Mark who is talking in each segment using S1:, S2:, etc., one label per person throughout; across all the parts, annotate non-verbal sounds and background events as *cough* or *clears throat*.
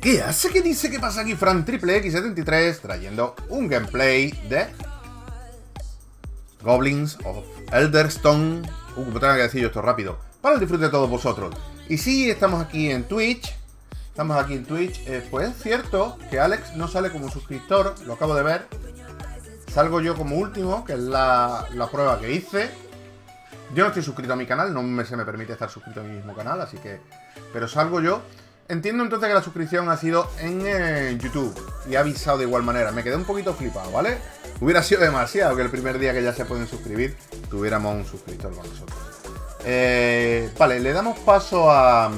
S1: ¿Qué hace que dice qué pasa aquí Fran Triple X73 trayendo un gameplay de Goblins of Elderstone? Uh, tengo que decir yo esto rápido. Para el disfrute de todos vosotros. Y si estamos aquí en Twitch. Estamos aquí en Twitch. Eh, pues es cierto que Alex no sale como suscriptor, lo acabo de ver. Salgo yo como último, que es la, prueba que hice. Yo no estoy suscrito a mi canal, no se me permite estar suscrito a mi mismo canal, así que... Pero salgo yo Entiendo entonces que la suscripción ha sido en eh, YouTube y ha avisado de igual manera. Me quedé un poquito flipado, ¿vale? Hubiera sido demasiado que el primer día que ya se pueden suscribir tuviéramos un suscriptor con nosotros. Eh, vale, le damos paso a... Mm,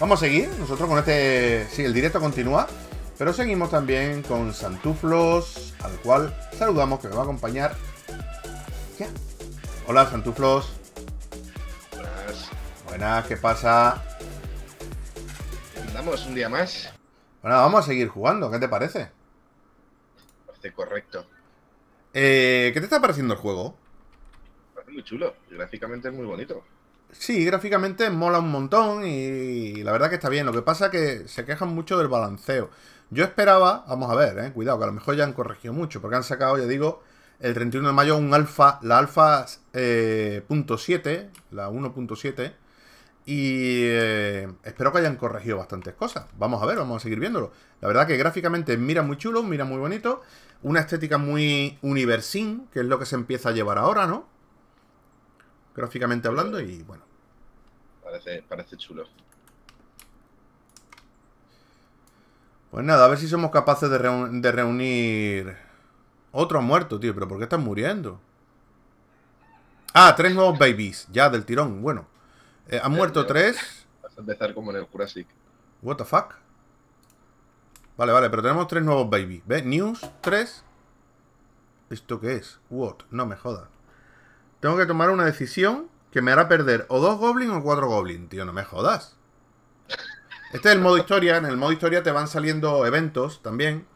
S1: vamos a seguir, nosotros con este... Sí, el directo continúa, pero seguimos también con Santuflos, al cual saludamos, que me va a acompañar. ¿Qué? Hola, Santuflos nada, ¿qué pasa?
S2: Andamos un día más.
S1: Bueno, vamos a seguir jugando, ¿qué te parece?
S2: Parece correcto.
S1: Eh, ¿Qué te está pareciendo el juego?
S2: Parece muy chulo, gráficamente es muy bonito.
S1: Sí, gráficamente mola un montón y la verdad que está bien. Lo que pasa es que se quejan mucho del balanceo. Yo esperaba, vamos a ver, eh, cuidado, que a lo mejor ya han corregido mucho, porque han sacado, ya digo, el 31 de mayo un alfa, la alfa eh, .7, la 1.7, y eh, espero que hayan corregido bastantes cosas. Vamos a ver, vamos a seguir viéndolo. La verdad que gráficamente mira muy chulo, mira muy bonito. Una estética muy universín que es lo que se empieza a llevar ahora, ¿no? Gráficamente hablando y
S2: bueno. Parece, chulo.
S1: Pues nada, a ver si somos capaces de, reunir... Otro muerto, tío. ¿Pero por qué están muriendo? Ah, tres nuevos babies. Ya, del tirón. Bueno. Eh, han muerto tres. Vas a empezar como en el Jurassic. What the fuck? Vale, vale, pero tenemos tres nuevos baby. ¿Ves? News, tres. ¿Esto qué es? What? No me jodas. Tengo que tomar una decisión que me hará perder o dos goblins o cuatro goblins. Tío, no me jodas. Este es el modo *laughs* historia. En el modo historia te van saliendo eventos también.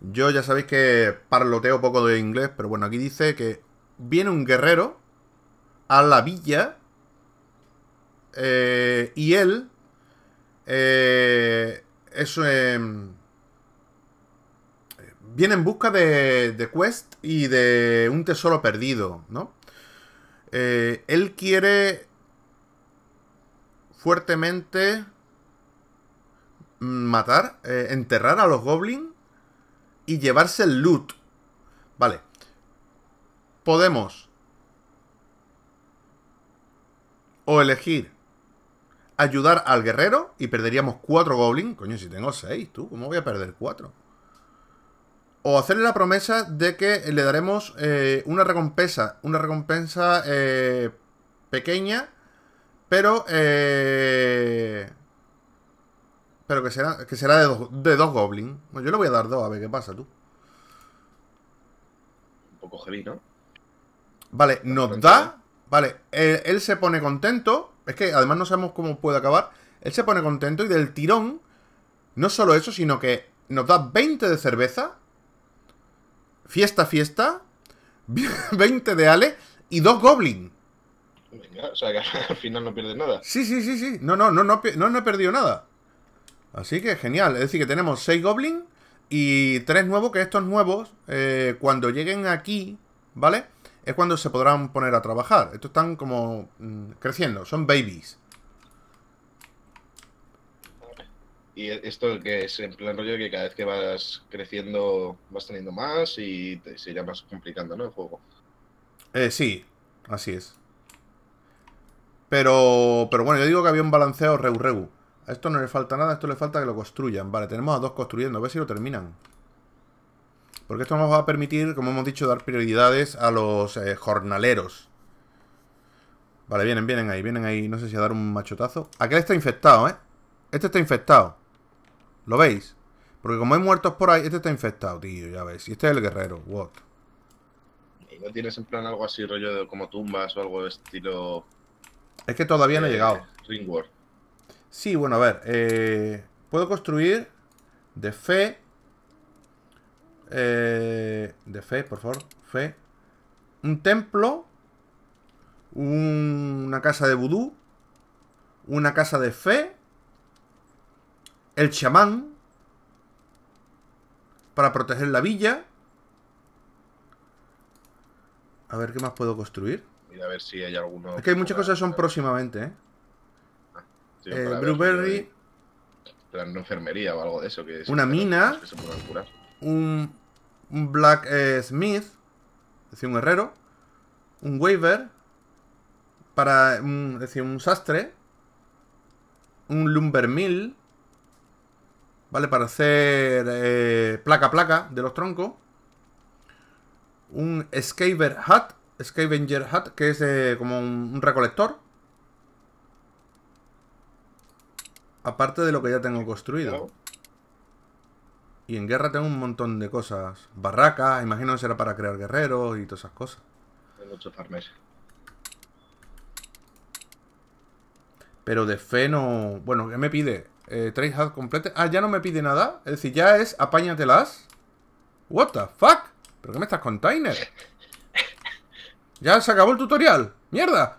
S1: Yo ya sabéis que parloteo poco de inglés, pero bueno, aquí dice que viene un guerrero a la villa eh, y él eh, eso em, viene en busca de, de, Quest y de un tesoro perdido, ¿no? Eh, él quiere fuertemente mm, matar, enterrar a los goblins y llevarse el loot. Vale. Podemos o elegir ayudar al guerrero y perderíamos cuatro goblins. Coño, si tengo seis, tú, ¿cómo voy a perder cuatro? O hacerle la promesa de que le daremos eh, una recompensa, una recompensa eh, pequeña, pero... Eh, pero que será, que será de, dos, goblins. yo le voy a dar dos, a ver qué pasa, tú.
S2: Un poco heavy, ¿no?
S1: Vale, nos da... Vale, él se pone contento es que además no sabemos cómo puede acabar. Él se pone contento y del tirón, no solo eso, sino que nos da 20 de cerveza, fiesta, fiesta, 20 *laughs* de Ale y dos goblins.
S2: Venga, o sea que *laughs* al final no pierde nada.
S1: Sí, sí, sí, sí. No, no, no, no, no, he perdido nada. Así que genial. Es decir, que tenemos 6 goblins y 3 nuevos, que estos nuevos, eh, cuando lleguen aquí, ¿vale? vale es cuando se podrán poner a trabajar. Estos están como mm, creciendo, son babies.
S2: Y esto que es en plan rollo que cada vez que vas creciendo vas teniendo más y se irá más complicando, ¿no? El juego.
S1: Eh, sí, así es. Pero, pero bueno, yo digo que había un balanceo reu reu. A esto no le falta nada, a esto le falta que lo construyan. Vale, tenemos a dos construyendo, a ver si lo terminan. Porque esto nos va a permitir, como hemos dicho, dar prioridades a los eh, jornaleros. Vale, vienen, vienen ahí, vienen ahí. No sé si a dar un machotazo. Aquel está infectado, ¿eh? Este está infectado. ¿Lo veis? Porque como hay muertos por ahí, este está infectado, tío, ya veis Y este es el guerrero, what?
S2: no tienes en plan algo así, rollo de como tumbas o algo de estilo...
S1: Es que todavía no he eh, llegado. Ringworld. Sí, bueno, a ver. Eh, puedo construir de fe eh, de fe, por favor, fe, un templo, un, una casa de vudú, una casa de fe, el chamán, para proteger la villa. A ver, ¿qué más puedo construir?
S2: Mira, a ver si hay alguno... Es que hay muchas cosas que
S1: son próximamente, ¿eh? Ah, eh
S2: Blueberry... enfermería o algo de eso. Que una mina.
S1: Un, un Black eh, Smith, es decir, un herrero, un Waver, para, es decir, un sastre, un Lumber Mill, ¿vale? Para hacer eh, placa placa de los troncos, un Scaver hut, Scavenger Hut, que es eh, como un recolector, aparte de lo que ya tengo construido. Y en guerra tengo un montón de cosas. Barracas, imagino que será para crear guerreros y todas esas cosas. Tengo ocho Pero de fe no... Bueno, ¿qué me pide? Eh, trade completos Ah, ya no me pide nada. Es decir, ya es apáñatelas. What the fuck? ¿Pero qué me estás container? *laughs* ya se acabó el tutorial. ¡Mierda!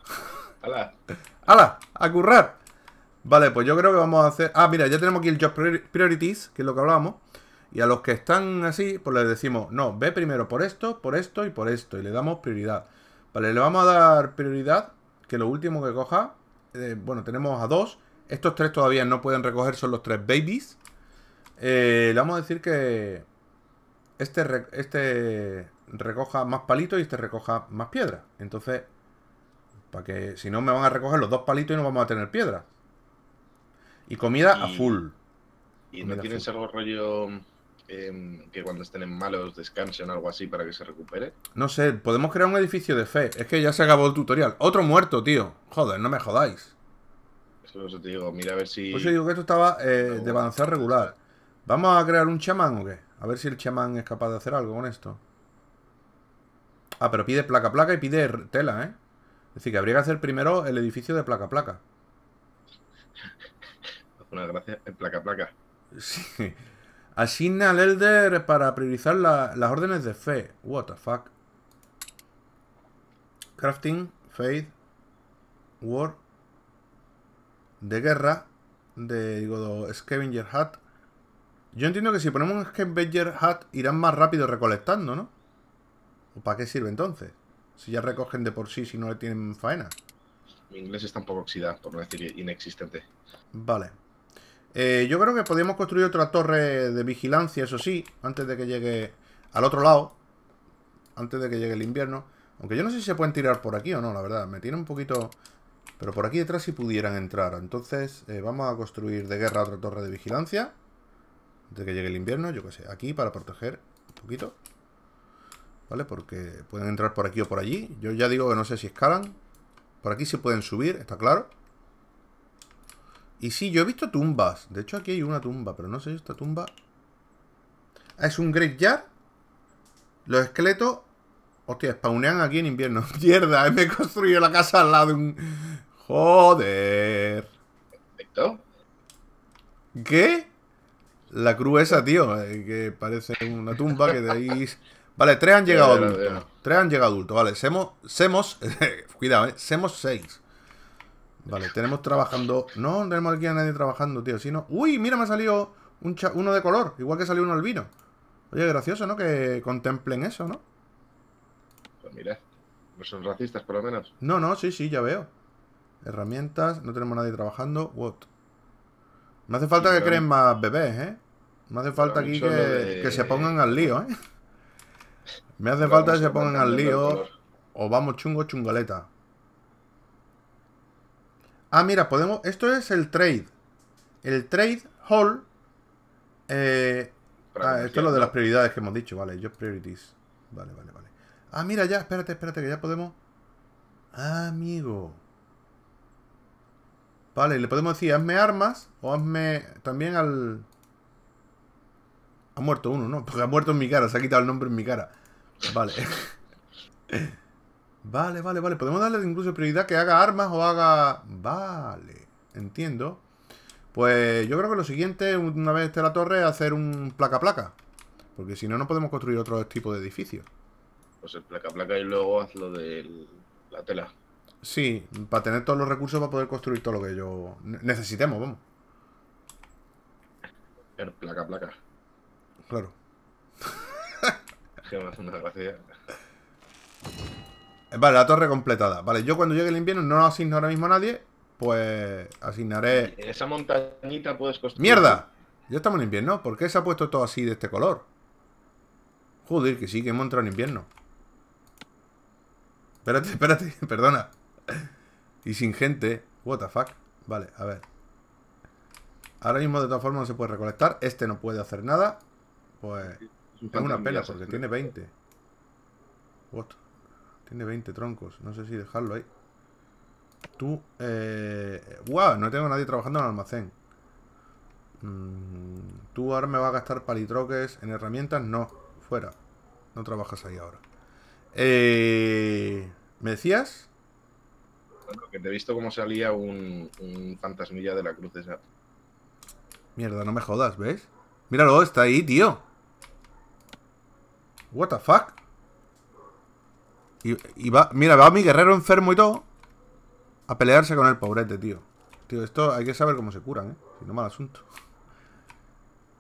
S1: ¡Hala! *laughs* ¡Hala! ¡A currar! Vale, pues yo creo que vamos a hacer... Ah, mira, ya tenemos aquí el Job Priorities, que es lo que hablábamos. Y a los que están así, pues les decimos, no, ve primero por esto, por esto y por esto. Y le damos prioridad. Vale, le vamos a dar prioridad, que lo último que coja, eh, bueno, tenemos a dos. Estos tres todavía no pueden recoger, son los tres babies. Eh, le vamos a decir que este, este recoja más palitos y este recoja más piedra. Entonces, para que si no me van a recoger los dos palitos y no vamos a tener piedra. Y comida a full. ¿Y no tienes
S2: algo rollo Em, que cuando estén en malos descansen o algo así para que se recupere?
S1: No sé, podemos crear un edificio de fe. Es que ya se acabó el tutorial. Otro muerto, tío.
S2: Joder, no me jodáis. Eso es lo te digo, mira a ver si... Pues yo digo
S1: que esto estaba eh, de avanzar regular. ¿Vamos a crear un chamán o qué? A ver si el chamán es capaz de hacer algo con esto.
S2: Ah, pero pide placa
S1: placa y pide tela, ¿eh? Es decir, que habría que hacer primero el edificio de placa placa. *laughs* Una gracia
S2: en eh, placa placa. *laughs* Sí.
S1: Asigna al Elder para priorizar las órdenes de fe. What the fuck. Crafting, Faith, War, de guerra, de, digo, Scavenger Hat. Yo entiendo que si ponemos un Scavenger Hat irán más rápido recolectando, ¿no? ¿O para qué sirve entonces? Si ya recogen de por sí, si no le tienen faena.
S2: Mi inglés está un poco oxidado, por no decir inexistente. Vale.
S1: Eh, yo creo que podríamos construir otra torre de vigilancia, eso sí, antes de que llegue al otro lado. Antes de que llegue el invierno. Aunque yo no sé si se pueden tirar por aquí o no, la verdad. Me tiene un poquito... Pero por aquí detrás si sí pudieran entrar. Entonces eh, vamos a construir de guerra otra torre de vigilancia. Antes de que llegue el invierno, yo qué sé. Aquí para proteger un poquito. ¿Vale? Porque pueden entrar por aquí o por allí. Yo ya digo que no sé si escalan. Por aquí se pueden subir, está claro. Y sí, yo he visto tumbas. De hecho, aquí hay una tumba, pero no sé si esta tumba... Ah, es un graveyard. Los esqueletos... Hostia, spawnean aquí en invierno. *laughs* Mierda, me he construido la casa al lado de un... Joder. Perfecto. ¿Qué? La cruz esa, tío, eh, que parece una tumba que de ahí... Vale, tres han llegado *laughs* adultos. Tres han llegado adultos. Vale, semos... Semos... *laughs* cuidado, eh. Semos seis. Vale, tenemos trabajando. No, no tenemos aquí a nadie trabajando, tío. Si no. ¡Uy! Mira, me ha salido un uno de color. Igual que salió uno albino. Oye, gracioso, ¿no? Que contemplen eso, ¿no?
S2: Pues mira, no son racistas, por lo menos.
S1: No, no, sí, sí, ya veo. Herramientas, no tenemos nadie trabajando. What? me hace falta que creen más bebés, ¿eh? Me hace falta aquí que, que, se pongan al lío, ¿eh? *laughs* Me hace falta que se pongan al lío. O vamos chungo chungaleta. Ah, mira, podemos. Esto es el trade. El trade hall. Eh, ah, esto es lo de las prioridades que hemos dicho, vale. Yo, priorities. Vale, vale, vale. Ah, mira, ya, espérate, espérate, que ya podemos. Ah, amigo. Vale, le podemos decir, hazme armas o hazme también al. Ha muerto uno, ¿no? Porque *laughs* ha muerto en mi cara, se ha quitado el nombre en mi cara. Vale. *laughs* Vale, vale, vale. Podemos darle incluso prioridad que haga armas o haga... Vale, entiendo. Pues yo creo que lo siguiente, una vez esté la torre, es hacer un placa-placa. Porque si no, no podemos construir otro tipo de edificio.
S2: Pues el placa-placa y luego haz lo de la tela.
S1: Sí, para tener todos los recursos para poder construir todo lo que yo necesitemos, vamos.
S2: El placa-placa. Claro. Es *laughs* que una gracia.
S1: Vale, la torre completada. Vale, yo cuando llegue el invierno no asigno ahora mismo a nadie, pues asignaré...
S2: Esa montañita puedes construir...
S1: ¡Mierda! Ya estamos en invierno. ¿Por qué se ha puesto todo así de este color? Joder, que sí, que hemos entrado en invierno. Espérate, espérate, *laughs* perdona. Y sin gente. What the fuck. Vale, a ver. Ahora mismo de todas formas no se puede recolectar. Este no puede hacer nada. Pues... Es una pena porque tiene 20. What? Tiene 20 troncos. No sé si dejarlo ahí. Tú... Eh... ¡Wow! Eh, no tengo nadie trabajando en el almacén. Mm, tú ahora me vas a gastar palitroques en herramientas. No. Fuera. No trabajas ahí ahora. Eh... ¿Me decías?
S2: que te he visto cómo salía un, un fantasmilla de la cruz esa.
S1: Mierda, no me jodas, ¿ves? Míralo, está ahí, tío. What the fuck? Y, va, mira, va mi guerrero enfermo y todo a pelearse con el pobrete, tío. Tío, esto hay que saber cómo se curan, ¿eh? Si no, mal asunto.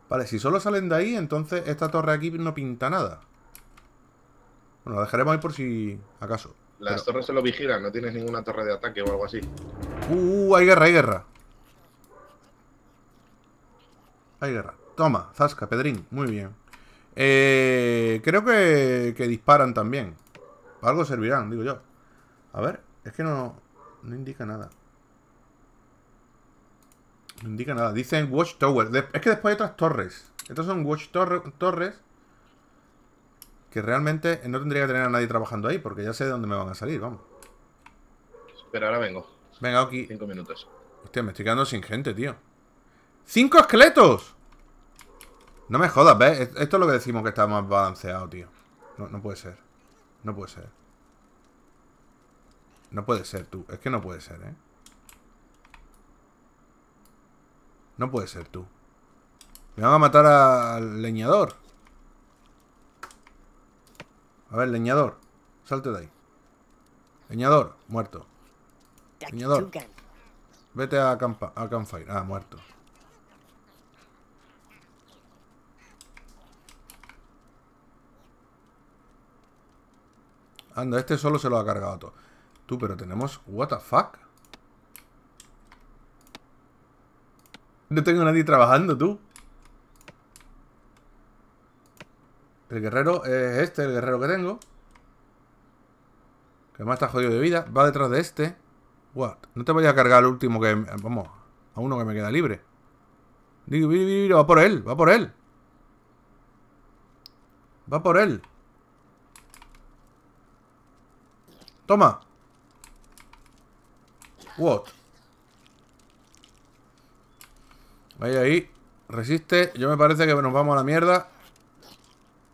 S1: Vale, si solo salen de ahí, entonces esta torre aquí no pinta nada. Bueno, la dejaremos ahí por si acaso.
S2: Las torres se lo vigilan, no tienes ninguna torre de ataque o algo así.
S1: Uh, hay guerra, hay guerra. Hay guerra. Toma, Zasca, Pedrín, muy bien. Eh, creo que, que disparan también algo servirán, digo yo. A ver, es que no, no indica nada. No indica nada. Dicen Watchtower. es que después hay otras torres. Estas son Watchtower torres que realmente no tendría que tener a nadie trabajando ahí porque ya sé de dónde me van a salir, vamos.
S2: Pero ahora vengo. Venga, aquí Cinco minutos.
S1: Hostia, me estoy quedando sin gente, tío. ¡Cinco esqueletos! No me jodas, ¿ves? Esto es lo que decimos que está más balanceado, tío. no puede ser. No puede ser. No puede ser, tú. Es que no puede ser, ¿eh? No puede ser, tú. Me van a matar al leñador. A ver, leñador. Salte de ahí. Leñador, muerto. Leñador. Vete a, a campfire. Ah, muerto. Anda, este solo se lo ha cargado todo. Tú, pero tenemos... What the fuck? No tengo nadie trabajando, tú. El guerrero es este, el guerrero que tengo. Que más está jodido de vida. Va detrás de este. What? No te voy a cargar al último que... Vamos, a uno que me queda libre. Digo, va por él, va por él. Va por él. Toma. What? Ahí, ahí. Resiste. Yo me parece que nos vamos a la mierda.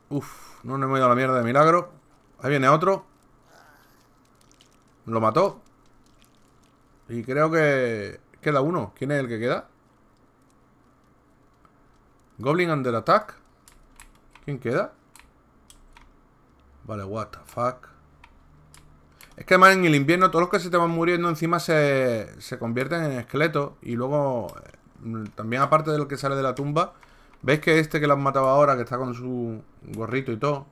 S1: Uf, no nos hemos ido a la mierda de milagro. Ahí viene otro. Lo mató. Y creo que queda uno. ¿Quién es el que queda? Goblin under attack. ¿Quién queda? Vale, what the fuck. Es que además en el invierno todos los que se te van muriendo encima se, convierten en esqueletos. Y luego, eh, también aparte del que sale de la tumba, ¿Veis que este que lo han matado ahora, que está con su gorrito y todo,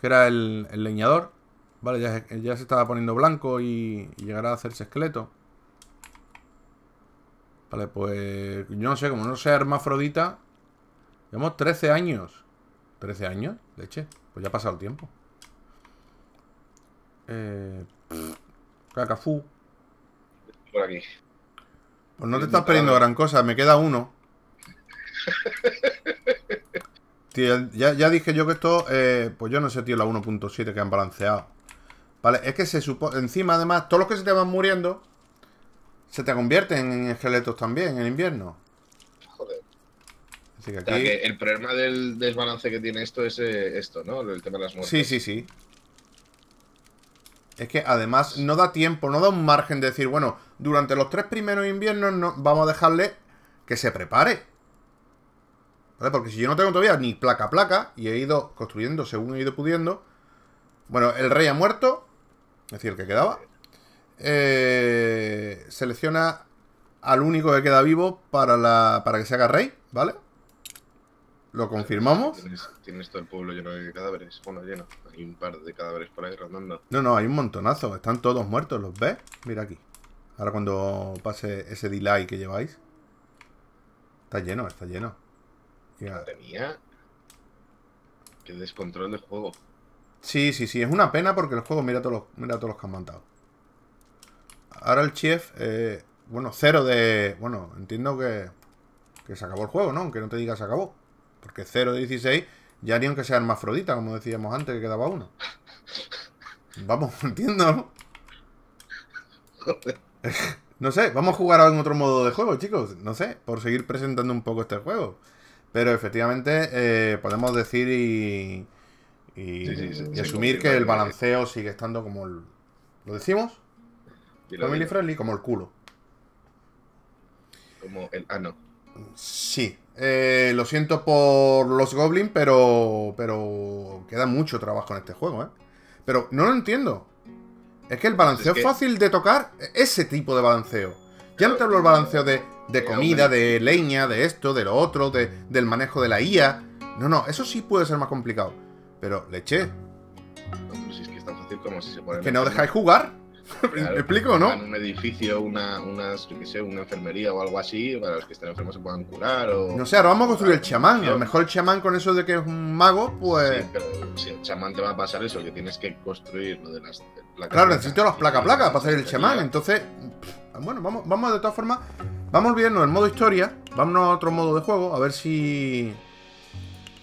S1: que era el, leñador, vale, eh, ya, se estaba poniendo blanco y, llegará a hacerse esqueleto. Vale, pues yo no sé, como no sea hermafrodita, llevamos 13 años. ¿13 años? Leche, pues ya ha pasado el tiempo. Eh, Cacafú. Por aquí. Pues no te estás perdiendo gran cosa, me queda uno. ya, dije yo que esto, eh, pues yo no sé, tío, la 1.7 que han balanceado. Vale, es que se supone, encima además, todos los que se te van muriendo, se te convierten en esqueletos también en invierno. Joder. Así
S2: que aquí... el problema del desbalance que tiene esto es eh, esto, ¿no? El tema de las muertes. Sí,
S1: sí, sí. Es que además no da tiempo, no da un margen de decir, bueno, durante los tres primeros inviernos no, vamos a dejarle que se prepare. ¿Vale? Porque si yo no tengo todavía ni placa a placa y he ido construyendo según he ido pudiendo. Bueno, el rey ha muerto, es decir, el que quedaba. Eh, selecciona al único que queda vivo para, la, para que se haga rey, ¿vale? ¿Lo confirmamos?
S2: Tienes, todo el pueblo lleno de cadáveres. Bueno, lleno. Hay un par de cadáveres por ahí rondando.
S1: No, no, hay un montonazo. Están todos muertos, ¿los ves? Mira aquí. Ahora cuando pase ese delay que lleváis. Está lleno, está lleno. Madre mía. Qué descontrol de juego. Sí, sí, sí. Es una pena porque los juego mira todos los, mira todos los que han mandado. Ahora el chef... Eh, bueno, cero de... Bueno, entiendo que, que se acabó el juego, ¿no? Aunque no te diga se acabó. Porque 0 de 16 ya ni aunque sea hermafrodita, como decíamos antes, que quedaba uno. Vamos, *laughs* entiendo, ¿no? sé, vamos a jugar en otro modo de juego, chicos. No sé, por seguir presentando un poco este juego. Pero efectivamente eh, podemos decir y, y, asumir que el balanceo sigue estando como el... ¿Lo decimos? Family friendly, como el culo.
S2: Como el ano.
S1: sí, eh, lo siento por los Goblins, pero. Pero. Queda mucho trabajo en este juego, ¿eh? Pero no lo entiendo. Es que el balanceo es fácil de tocar, e-, ese tipo de balanceo. Ya no te hablo del balanceo de, comida, de leña, de esto, de lo otro, del manejo de la IA. No, no, eso sí puede ser más complicado. Pero, leche.
S2: Si es que es tan fácil como si se pone. Que no dejáis jugar. *laughs* explico pues, no? En un edificio, una, unas, sé, una enfermería o algo así, para los que estén enfermos se puedan curar o... No sé,
S1: ahora vamos a construir el chamán. A lo mejor el chamán con eso de que es un mago, pues... Sí,
S2: pero si el chamán te va a pasar eso, que tienes que construir lo de las placas... Claro, necesito las placas placa para salir el chamán,
S1: entonces... Bueno, vamos, vamos de todas formas... Vamos viendo el modo historia, vámonos a otro modo de juego, a ver si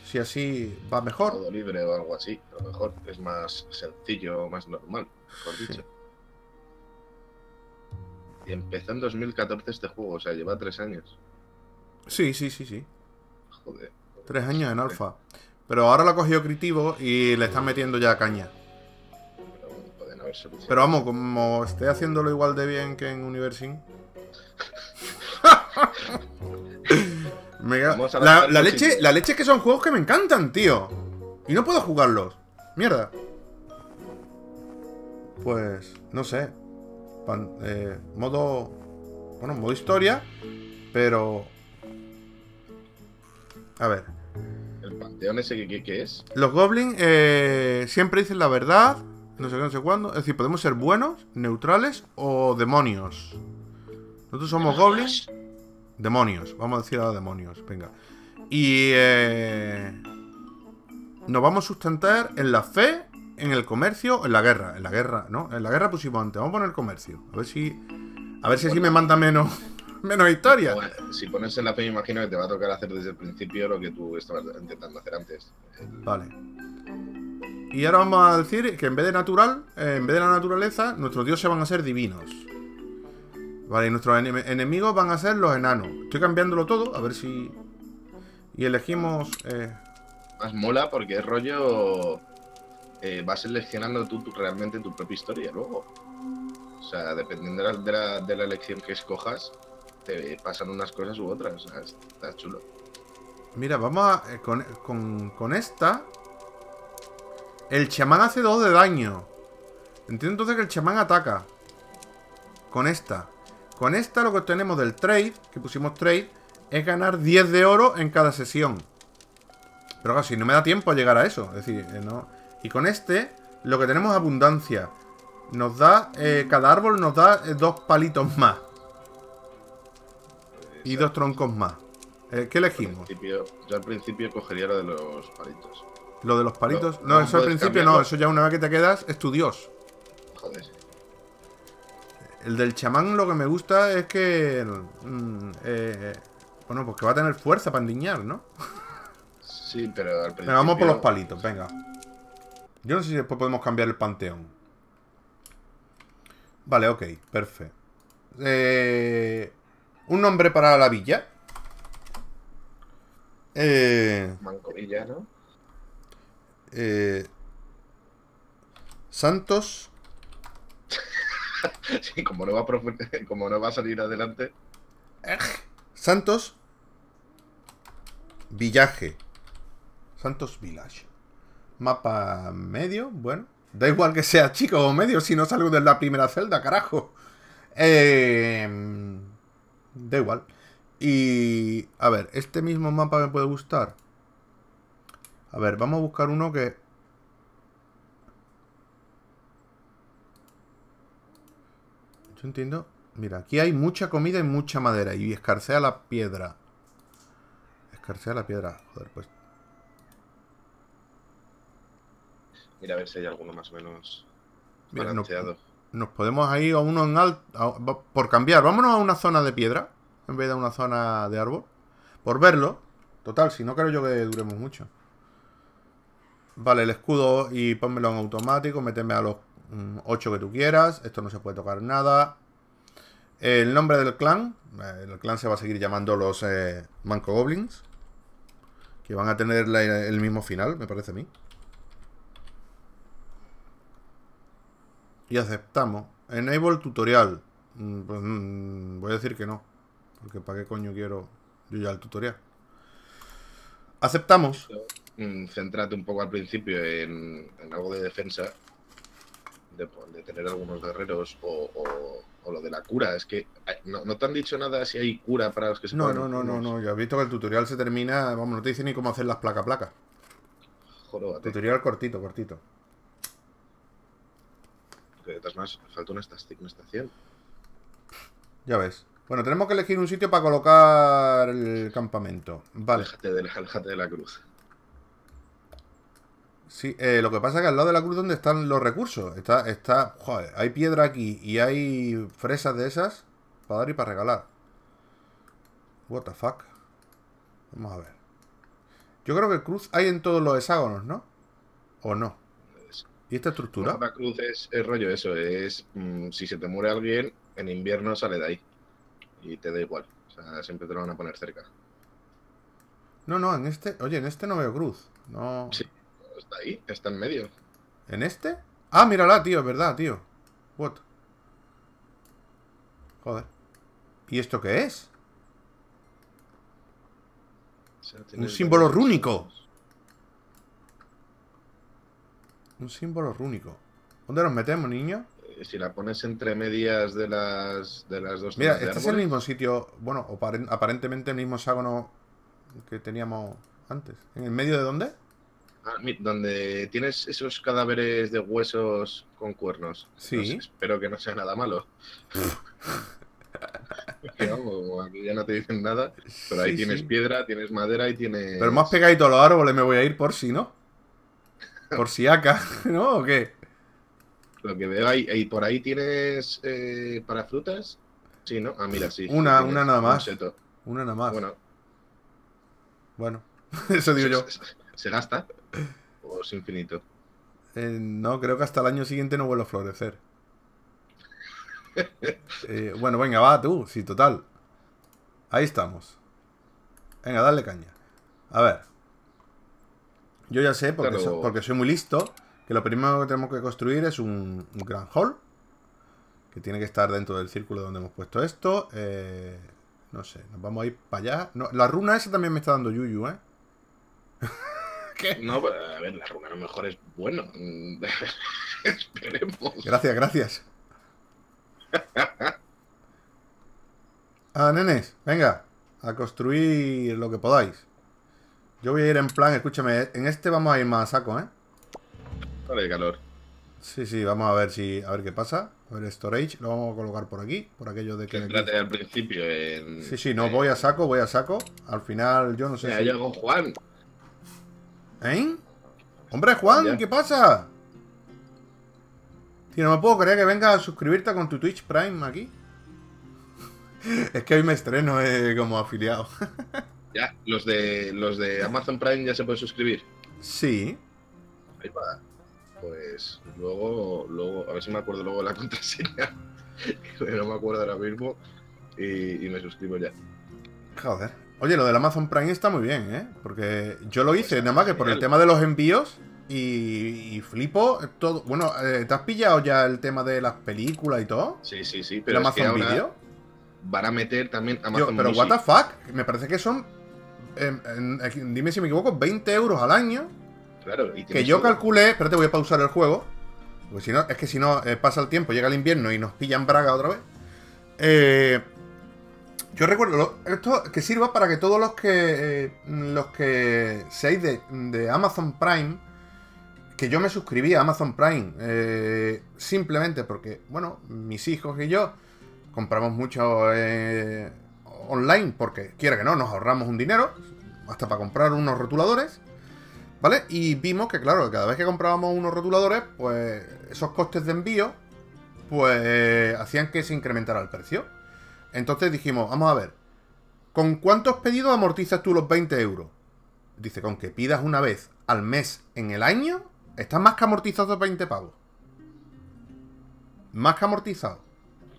S1: si
S2: así va mejor. libre o algo así, a lo mejor es más sencillo, más normal, mejor dicho. Empezó en 2014 este juego, o sea, lleva tres años.
S1: Sí, sí, sí, sí. Joder. Tres años en alfa. Pero ahora lo ha cogido Critivo y le están metiendo ya caña. Pero, vamos, como esté haciéndolo igual de bien que en Universing. *laughs* la, leche, la leche es que son juegos que me encantan, tío. Y no puedo jugarlos. Mierda. Pues, no sé. Eh, modo, bueno, modo historia,
S2: pero... A ver. ¿El panteón ese que, es?
S1: Los goblins eh, siempre dicen la verdad, no sé qué, no sé cuándo. Es decir, podemos ser buenos, neutrales o demonios. Nosotros somos goblins. Demonios, vamos a decir ahora demonios, venga. Y eh, nos vamos a sustentar en la fe en el comercio o en la guerra. En la guerra, ¿no? En la guerra pusimos antes. Vamos a poner comercio. A ver si. A ver si así me manda menos.
S2: *laughs* menos historia. Bueno, si pones fe, me imagino que te va a tocar hacer desde el principio lo que tú estabas intentando hacer antes. Vale. Y ahora
S1: vamos a decir que en vez de natural, eh, en vez de la naturaleza, nuestros dioses van a ser divinos. Vale, y nuestros enemigos van a ser los enanos. Estoy cambiándolo todo, a ver si... Y elegimos... Eh,
S2: Más mola porque es rollo... Eh, vas seleccionando tú, realmente tu propia historia luego. O sea, dependiendo de la, elección que escojas, te pasan unas cosas u otras. O sea, está chulo.
S1: Mira, vamos a, eh, con, con, esta. El chamán hace dos de daño. Entiendo entonces que el chamán ataca. Con esta. Con esta lo que tenemos del trade, que pusimos trade, es ganar 10 de oro en cada sesión. Pero casi no me da tiempo a llegar a eso. Es decir, eh, no, y con este, lo que tenemos es abundancia. Nos da, eh, cada árbol nos da eh, dos palitos más. Y dos troncos más.
S2: Eh, ¿Qué elegimos? Yo al, principio cogería lo de los palitos. ¿Lo de los palitos? No, eso al principio no, eso
S1: ya una vez que te quedas es tu dios. Joder. El del chamán lo que me gusta es que... Mm, bueno, pues que va a tener fuerza para endiñar, ¿no?
S2: Sí, pero al principio... Pero vamos por los
S1: palitos, venga. Yo no sé si después podemos cambiar el panteón. Vale, ok, perfecto. Eh, un nombre para la villa. Eh, Mancovilla,
S2: ¿no? Eh, Santos. *laughs* sí, como no, va a como no va a salir adelante. Santos. Villaje.
S1: Santos Village. Mapa medio, bueno. Da igual que sea chico o medio si no salgo de la primera celda, carajo. Em, da igual. Y... A ver, ¿este mismo mapa me puede gustar? A ver, vamos a buscar uno que... Yo entiendo... Mira, aquí hay mucha comida y mucha madera. Y escarcea la piedra. Escarcea la piedra. Joder, pues
S2: Mira a ver si hay alguno más o menos
S1: balanceado. nos podemos ir a uno en alto. Por cambiar, vámonos a una zona de piedra en vez de a una zona de árbol. Por verlo. Total, si no creo yo que duremos mucho. Vale, el escudo y pónmelo en automático. Méteme a los 8 mm, que tú quieras. Esto no se puede tocar nada. El nombre del clan. Eh, el clan se va a seguir llamando los eh, Manco Goblins. Que van a tener el mismo final, me parece a mí. y aceptamos. Enable tutorial. Mm, pues, mm, voy a decir que no. Porque ¿para qué coño quiero yo ya el tutorial? Aceptamos.
S2: Mm, Centrate un poco al principio en, algo de defensa, de, pues, tener algunos guerreros o, lo de la cura. Es que no, te han dicho nada si hay cura para los que se No, no, no, no,
S1: no. Ya has visto que el tutorial se termina. Vamos, no te dice ni cómo hacer las placa-placa. Tutorial cortito, cortito
S2: de todas maneras, falta una estación.
S1: Ya ves. Bueno, tenemos que elegir un sitio para colocar el campamento. Vale. Aléjate de la, cruz. Sí, eh, lo que pasa es que al lado de la cruz donde están los recursos. Está, está, joder, hay piedra aquí y hay fresas de esas para dar y para regalar. What the fuck. Vamos a ver. Yo creo que cruz hay en todos los hexágonos, ¿no? ¿O no? ¿Y esta estructura?
S2: La cruz es, el rollo eso, es mm, si se te muere alguien, en invierno sale de ahí. Y te da igual. O sea, siempre te lo van a poner cerca.
S1: No, no, en este. Oye, en este no veo cruz. No. Sí,
S2: está ahí, está en medio.
S1: ¿En este? Ah, mírala, tío, es verdad, tío. What? Joder. ¿Y esto qué es? Un símbolo rúnico. Un símbolo rúnico. ¿Dónde nos metemos, niño?
S2: Eh, si la pones entre medias de las, de las dos... Mira, este es el mismo
S1: sitio, bueno, aparentemente el mismo hexágono que teníamos antes. ¿En el medio de dónde?
S2: Ah, donde tienes esos cadáveres de huesos con cuernos. Sí. espero que no sea nada malo. *laughs* aquí ya no te dicen nada, pero ahí tienes piedra, tienes madera y tienes... Pero más
S1: pegadito a los árboles me voy a ir por si, ¿no?
S2: Por si acá, *laughs* ¿no? ¿O qué? Lo que veo ahí, por ahí tienes eh, para frutas. Sí, ¿no? Ah, mira, sí. Una, una nada más.
S1: una nada más. Bueno. Bueno, *laughs* eso digo yo. ¿Se gasta? ¿O es infinito? Eh, no, creo que hasta el año siguiente no vuelvo a florecer. *laughs* Eh, bueno, venga, va tú, sí, total. Ahí estamos. Venga, dale caña. A ver. Yo ya sé, porque, soy muy listo, que lo primero que tenemos que construir es un, gran hall, que tiene que estar dentro del círculo donde hemos puesto esto. Eh, no sé, nos vamos a ir para allá. No, la runa esa también me está dando yuyu, ¿eh?
S2: *laughs* ¿Qué? No, a ver, la runa a lo mejor es bueno. *laughs* Esperemos. Gracias,
S1: gracias. ah, nenes, venga, a construir lo que podáis. Yo voy a ir en plan, escúchame, en este vamos a ir más a saco, ¿eh? Dale calor. Sí, sí, vamos a ver si a ver qué pasa. A ver, storage, lo vamos a colocar por aquí, por aquello de que. al
S2: principio. Sí, sí, no,
S1: voy a saco, voy a saco. Al final, yo no sé. hay si... con Juan. ¿Eh? Hombre, Juan, ¿qué pasa? Tío, no me puedo creer que venga a suscribirte con tu Twitch Prime aquí.
S2: *laughs* es que hoy me
S1: estreno eh, como
S2: afiliado. *laughs* Ya, los de los de Amazon Prime ya se pueden suscribir. Sí. Ahí va. Pues luego, luego, a ver si me acuerdo luego de la *laughs* contraseña. no me acuerdo ahora mismo. Y, me suscribo ya.
S1: Joder. Oye, lo del Amazon Prime está muy bien, ¿eh? Porque yo lo pues hice, nada más que por el tema de los envíos y, flipo todo. Bueno, eh, ¿te has pillado ya el tema de las películas y todo?
S2: Sí, sí, sí. Pero Amazon Video? Van a meter también Amazon yo, Pero what the
S1: fuck, me parece que son dime si me equivoco, 20 euros al año.
S2: Claro, y que yo
S1: calculé calculé, espérate, voy a pausar el juego. Porque si no, es que si no eh, pasa el tiempo, llega el invierno y nos pillan Braga otra vez. Eh, yo recuerdo esto que sirva para que todos los que eh, los que seáis de, Amazon Prime, que yo me suscribí a Amazon Prime simplemente porque, bueno, mis hijos y yo compramos mucho online, porque quiera que no, nos ahorramos un dinero, hasta para comprar unos rotuladores, ¿vale? Y vimos que, claro, cada vez que comprábamos unos rotuladores, pues esos costes de envío, pues hacían que se incrementara el precio. Entonces dijimos, vamos a ver, ¿con cuántos pedidos amortizas tú los 20 euros? Dice, con que pidas una vez al mes en el año, estás más que amortizado 20 pavos. Más que amortizado.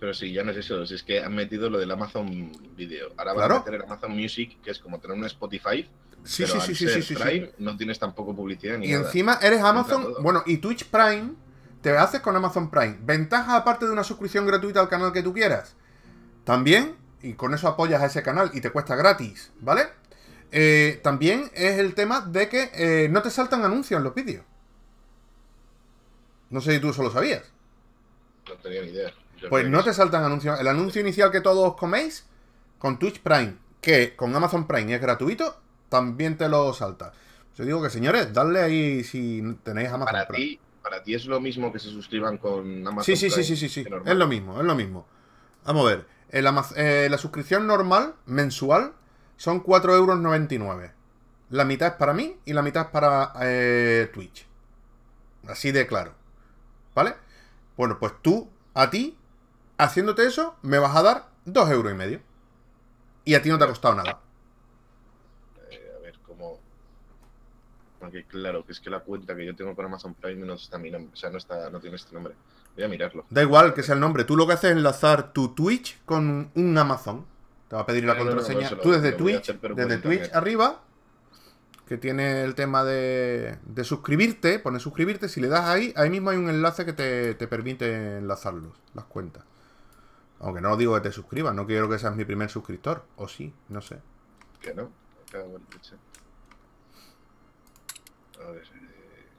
S2: Pero sí, ya no es eso, es que han metido lo del Amazon Video. Ahora van a tener Amazon Music, que es como tener un Spotify. Sí, pero sí, sí, sí, Prime, No tienes tampoco publicidad ni Y encima eres Amazon,
S1: bueno, y Twitch Prime te haces con Amazon Prime. Ventaja aparte de una suscripción gratuita al canal que tú quieras. También, y con eso apoyas a ese canal y te cuesta gratis, ¿vale? Eh, también es el tema de que eh, no te saltan anuncios en los vídeos. No sé si tú eso lo sabías.
S2: No tenía ni idea. Pues no
S1: te saltan anuncios. El anuncio inicial que todos coméis con Twitch Prime, que con Amazon Prime es gratuito, también te lo salta. Yo digo que señores, dadle ahí si tenéis Amazon para Prime. Ti, para ti es lo mismo que se suscriban con Amazon sí, sí, Sí, sí, sí, sí. Es lo mismo, es lo mismo. Vamos a ver. Eh, la suscripción normal, mensual, son 4,99 euros. La mitad es para mí y la mitad es para eh, Twitch. Así de claro. ¿Vale? Bueno, pues tú, a ti, haciéndote eso, me vas a dar dos euros y medio. Y a ti no te ha costado nada.
S2: Eh, a ver, cómo. Porque claro, que es que la cuenta que yo tengo con Amazon Prime no está O sea, no, está, no tiene este nombre. Voy a mirarlo. Da
S1: igual que sea el nombre. Tú lo que haces es enlazar tu Twitch con un Amazon. Te va a pedir la eh, contraseña. Tú desde Twitch, desde Twitch arriba, que tiene el tema de, suscribirte, pone suscribirte. Si le das ahí, ahí mismo hay un enlace que te, te permite enlazarlos, las cuentas. Aunque no digo que te suscribas, no quiero que seas mi primer suscriptor. O sí, no sé.
S2: Que no, el A ver. Eh.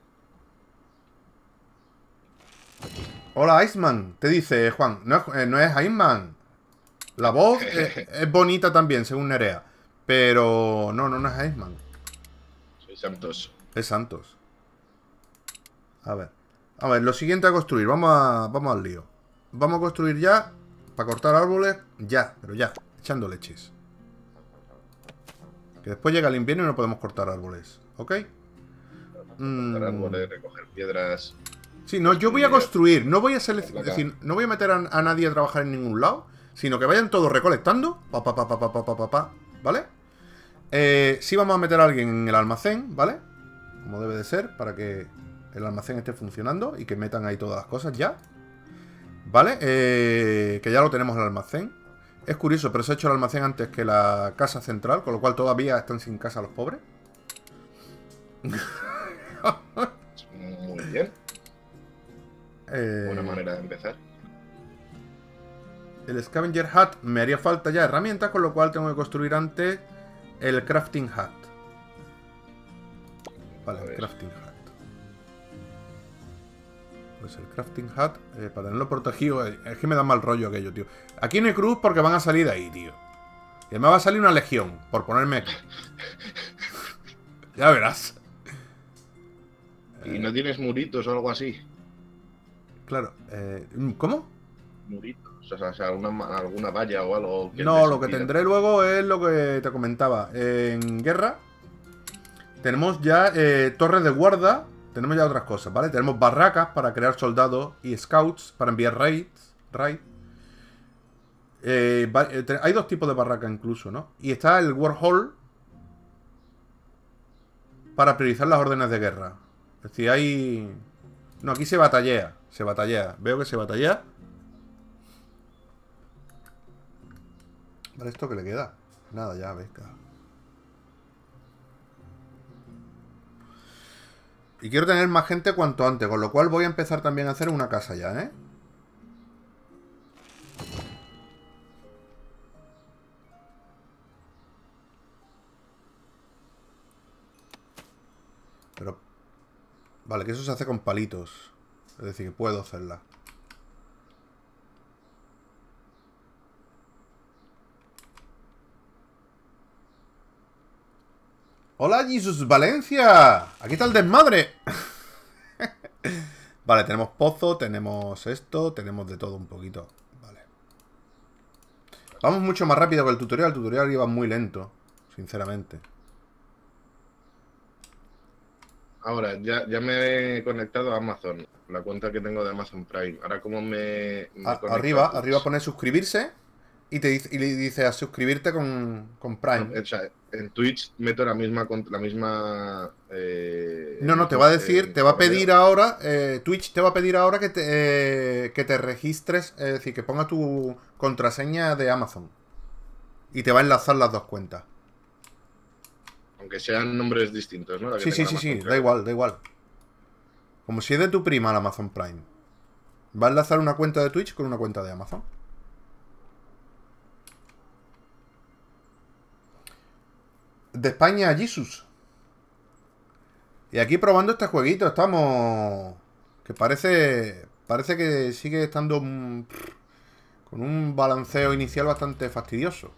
S1: Hola Iceman, te dice Juan. No es, eh, Iceman. La voz *laughs* es, bonita también, según Nerea. Pero no, no, no es Iceman. Soy Santos. Es Santos. A ver. A ver, lo siguiente a construir. Vamos, vamos al lío. Vamos a construir ya para cortar árboles, ya, pero ya, echando leches. Que después llega el invierno y no podemos cortar árboles, ¿ok? Cortar mm. árboles,
S2: recoger piedras.
S1: Sí, no, yo voy a construir, no voy a seleccionar, decir, no voy a meter a, nadie a trabajar en ningún lado, sino que vayan todos recolectando, pa pa pa pa ¿vale? Eh, sí vamos a meter a alguien en el almacén, ¿vale? Como debe de ser, para que el almacén esté funcionando y que metan ahí todas las cosas ya. ¿Vale? Eh, que ya lo tenemos en el almacén. Es curioso, pero se ha hecho el almacén antes que la casa central, con lo cual todavía están sin casa los pobres.
S2: Muy bien.
S1: Eh, una manera de empezar. El Scavenger hut, me haría falta ya herramientas, con lo cual tengo que construir antes el Crafting hut Vale, Crafting hut pues el crafting hat, eh, para tenerlo protegido. Eh, es que me da mal rollo aquello, tío. Aquí no hay cruz porque van a salir de ahí, tío. Y además va a salir una legión, por ponerme... *laughs* ya verás.
S2: ¿Y no tienes muritos o algo así? Claro. Eh, mm, ¿Cómo? Muritos, o sea, alguna valla o algo. Que no, lo que tendré
S1: luego es lo que te comentaba. En guerra tenemos ya eh, torres de guarda tenemos ya otras cosas, ¿vale? Tenemos barracas para crear soldados y scouts para enviar raids. Raid. Eh, eh, hay dos tipos de barracas incluso, ¿no? Y está el War Hall para priorizar las órdenes de guerra. Es decir, hay... No, aquí se batalla Se batalla Veo que se batalla Vale, ¿esto que le queda? Nada, ya, ves, Y quiero tener más gente cuanto antes, con lo cual voy a empezar también a hacer una casa ya, ¿eh? Pero... Vale, que eso se hace con palitos. Es decir, que puedo hacerla. ¡Hola, Jesus Valencia! ¡Aquí está el desmadre! *laughs* vale, tenemos pozo, tenemos esto, tenemos de todo un poquito. Vale. Vamos mucho más rápido que el tutorial. El tutorial iba muy lento, sinceramente.
S2: Ahora, ya, ya me he conectado a Amazon, la cuenta que tengo de Amazon Prime. Ahora, ¿cómo me...? arriba,
S1: arriba pone suscribirse y dice, y le dice a suscribirte con, Prime. o
S2: sea, en Twitch meto la misma la misma eh, No, no, te va a decir, te va a pedir
S1: ahora, eh, Twitch te va a pedir ahora que te, eh, te registres, es decir, que ponga tu contraseña de Amazon. Y te va a enlazar las dos cuentas.
S2: Aunque sean nombres distintos, ¿no? sí, sí, sí, sí, da
S1: igual, da igual. Como si es de tu prima la Amazon Prime. Va a enlazar una cuenta de Twitch con una cuenta de Amazon. de España a Jesus. Y aquí probando este jueguito, estamos... Que parece... Parece que sigue estando... con un balanceo inicial bastante fastidioso.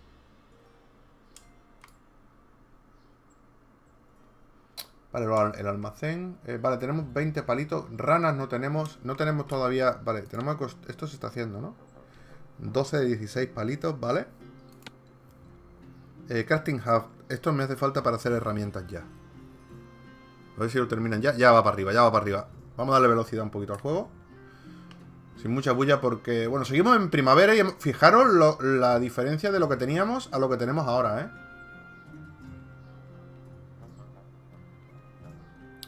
S1: Vale, el almacén. Eh, vale, tenemos 20 palitos. Ranas no tenemos. No tenemos todavía... Vale, tenemos... Esto se está haciendo, ¿no? 12 de 16 palitos, ¿vale? Eh, crafting esto me hace falta para hacer herramientas ya. A ver si lo terminan ya. Ya va para arriba, ya va para arriba. Vamos a darle velocidad un poquito al juego. Sin mucha bulla porque... Bueno, seguimos en primavera y... Fijaros la diferencia de lo que teníamos a lo que tenemos ahora, ¿eh?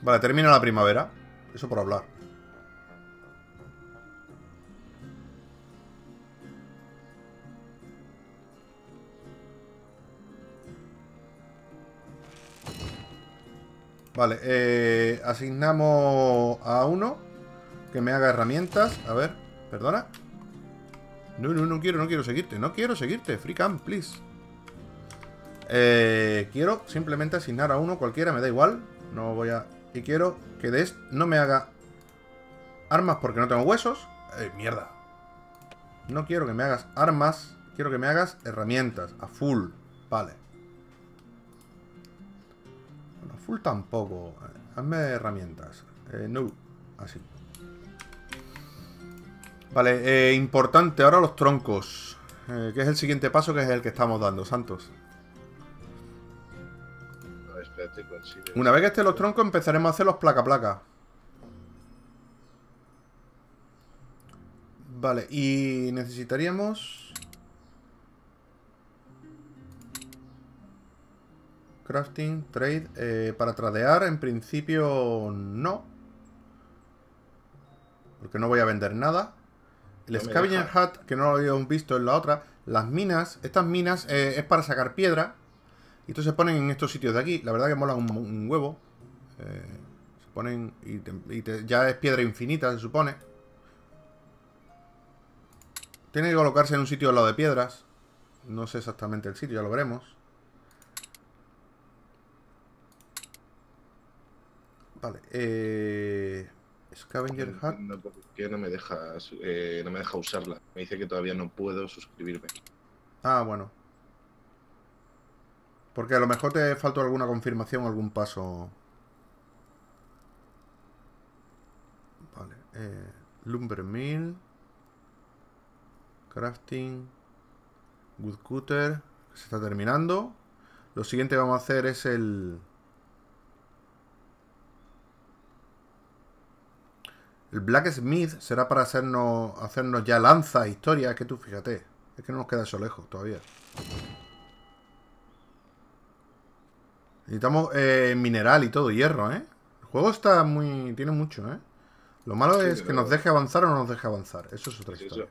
S1: Vale, termina la primavera. Eso por hablar. Vale, eh, asignamos a uno que me haga herramientas. A ver, perdona. No, no, no quiero, no quiero seguirte, no quiero seguirte. Free cam, please. Eh, quiero simplemente asignar a uno cualquiera, me da igual. No voy a... Y quiero que de este no me haga armas porque no tengo huesos. Eh, mierda. No quiero que me hagas armas, quiero que me hagas herramientas, a full. Vale tampoco. Hazme herramientas. Eh, no. Así. Vale, eh, importante. Ahora los troncos. Eh, que es el siguiente paso que es el que estamos dando, Santos.
S2: Pues, Una vez que estén los
S1: troncos empezaremos a hacer los placa-placa. Vale, y necesitaríamos... Crafting, trade. Eh, para tradear, en principio, no. Porque no voy a vender nada.
S2: El Scavenger
S1: Hat, que no lo habíamos visto en la otra. Las minas. Estas minas eh, es para sacar piedra. Y entonces se ponen en estos sitios de aquí. La verdad que mola un, huevo. Eh, se ponen... Y, ya es piedra infinita, se supone. Tiene que colocarse en un sitio al lado de piedras. No sé exactamente el sitio, ya lo veremos. Vale, eh... Scavenger Hunt. No,
S2: no me deja, eh, no me deja usarla. Me dice que todavía no puedo suscribirme.
S1: Ah, bueno. Porque a lo mejor te faltó alguna confirmación algún paso. Vale. Eh, Mill. Crafting. Woodcutter. Se está terminando. Lo siguiente que vamos a hacer es el... El Blacksmith será para hacernos, hacernos ya lanza, e historia, Es que tú fíjate. Es que no nos queda eso lejos todavía. Necesitamos eh, mineral y todo, hierro, ¿eh? El juego está muy... tiene mucho, ¿eh? Lo malo es que nos deje avanzar o no nos deje avanzar. Eso es otra
S2: historia.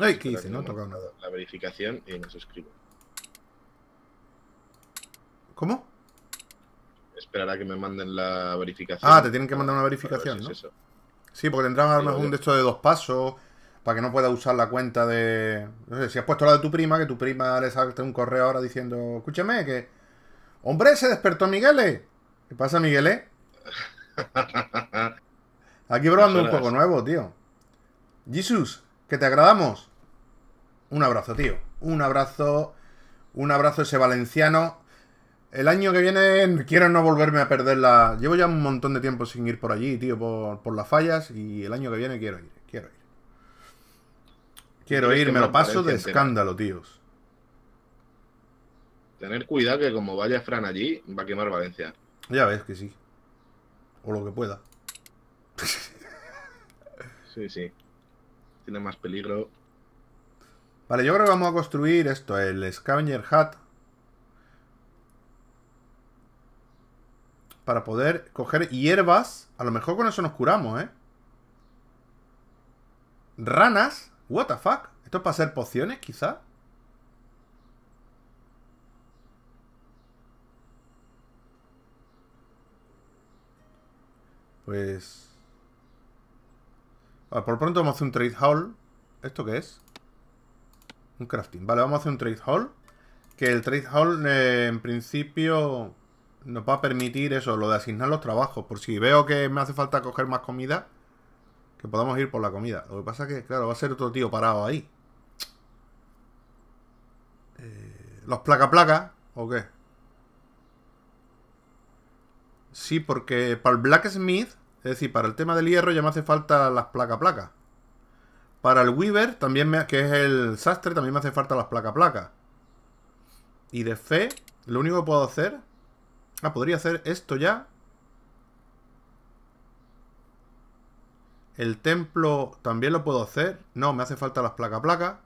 S2: Ay, ¿qué hice? No he tocado nada. La verificación y nos ¿Cómo? ¿Cómo? Esperará que me manden la verificación. Ah, te tienen que mandar una verificación, ¿no?
S1: sí, porque tendrás mejor un texto de dos pasos para que no pueda usar la cuenta de. No sé, si has puesto la de tu prima, que tu prima le salte un correo ahora diciendo: Escúcheme, que. ¡Hombre, se despertó Miguel! ¿eh? ¿Qué pasa, Miguel? Eh?
S2: *laughs*
S1: Aquí probando un poco nuevo, tío. Jesus, que te agradamos. Un abrazo, tío. Un abrazo. Un abrazo ese valenciano el año que viene quiero no volverme a perder la... Llevo ya un montón de tiempo sin ir por allí, tío, por, las fallas. Y el año que viene quiero ir, quiero ir.
S2: Quiero ir, me lo paso de escándalo, tíos. Tener cuidado que como vaya Fran allí, va a quemar Valencia.
S1: Ya ves que sí. O lo que pueda.
S2: sí, sí. Tiene más peligro.
S1: Vale, yo creo que vamos a construir esto, el Scavenger hut para poder coger hierbas. A lo mejor con eso nos curamos, ¿eh? Ranas. What the fuck? ¿Esto es para hacer pociones, quizá? Pues... Vale, por pronto vamos a hacer un trade hall. ¿Esto qué es? Un crafting. Vale, vamos a hacer un trade hall. Que el trade hall, eh, en principio nos va a permitir eso, lo de asignar los trabajos. Por si veo que me hace falta coger más comida, que podamos ir por la comida. Lo que pasa es que, claro, va a ser otro tío parado ahí. Eh, ¿Los placa-placa o qué? Sí, porque para el blacksmith, es decir, para el tema del hierro ya me hace falta las placa-placa. Para el weaver, también me, que es el sastre, también me hace falta las placa-placa. Y de fe, lo único que puedo hacer Ah, podría hacer esto ya. El templo también lo puedo hacer. No, me hace falta las placa placa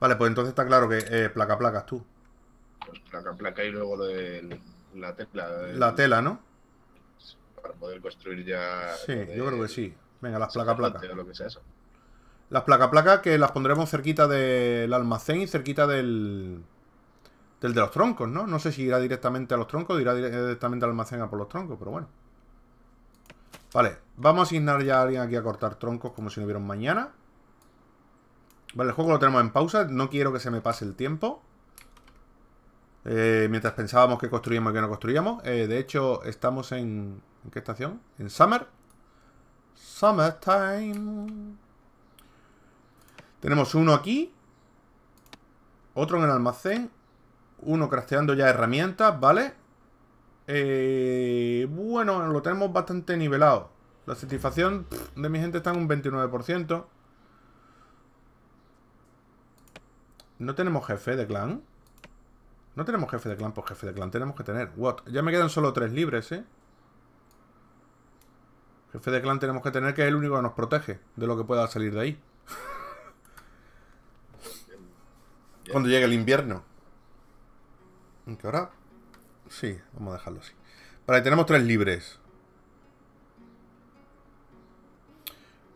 S1: Vale, pues entonces está claro que eh, placa-placas tú.
S2: Pues placa-placa y luego de la tela. La tela, ¿no? Para poder construir ya... Sí, yo creo
S1: que sí. Venga, las placa-placas. Las placa placa que las pondremos cerquita del almacén y cerquita del... El de los troncos, ¿no? No sé si irá directamente a los troncos o irá eh, directamente al almacén a por los troncos, pero bueno. Vale, vamos a asignar ya a alguien aquí a cortar troncos como si no hubiera mañana. Vale, el juego lo tenemos en pausa, no quiero que se me pase el tiempo. Eh, mientras pensábamos que construíamos y que no construíamos. Eh, de hecho, estamos en... ¿En qué estación? En Summer. Summer time Tenemos uno aquí. Otro en el almacén uno crafteando ya herramientas, ¿vale? Eh, bueno, lo tenemos bastante nivelado. La satisfacción de mi gente está en un 29%. No tenemos jefe de clan. No tenemos jefe de clan, pues jefe de clan tenemos que tener. What? Ya me quedan solo tres libres, ¿eh? Jefe de clan tenemos que tener, que es el único que nos protege de lo que pueda salir de ahí. *laughs* Cuando llegue el invierno. Aunque ahora... Sí, vamos a dejarlo así. Vale, tenemos tres libres.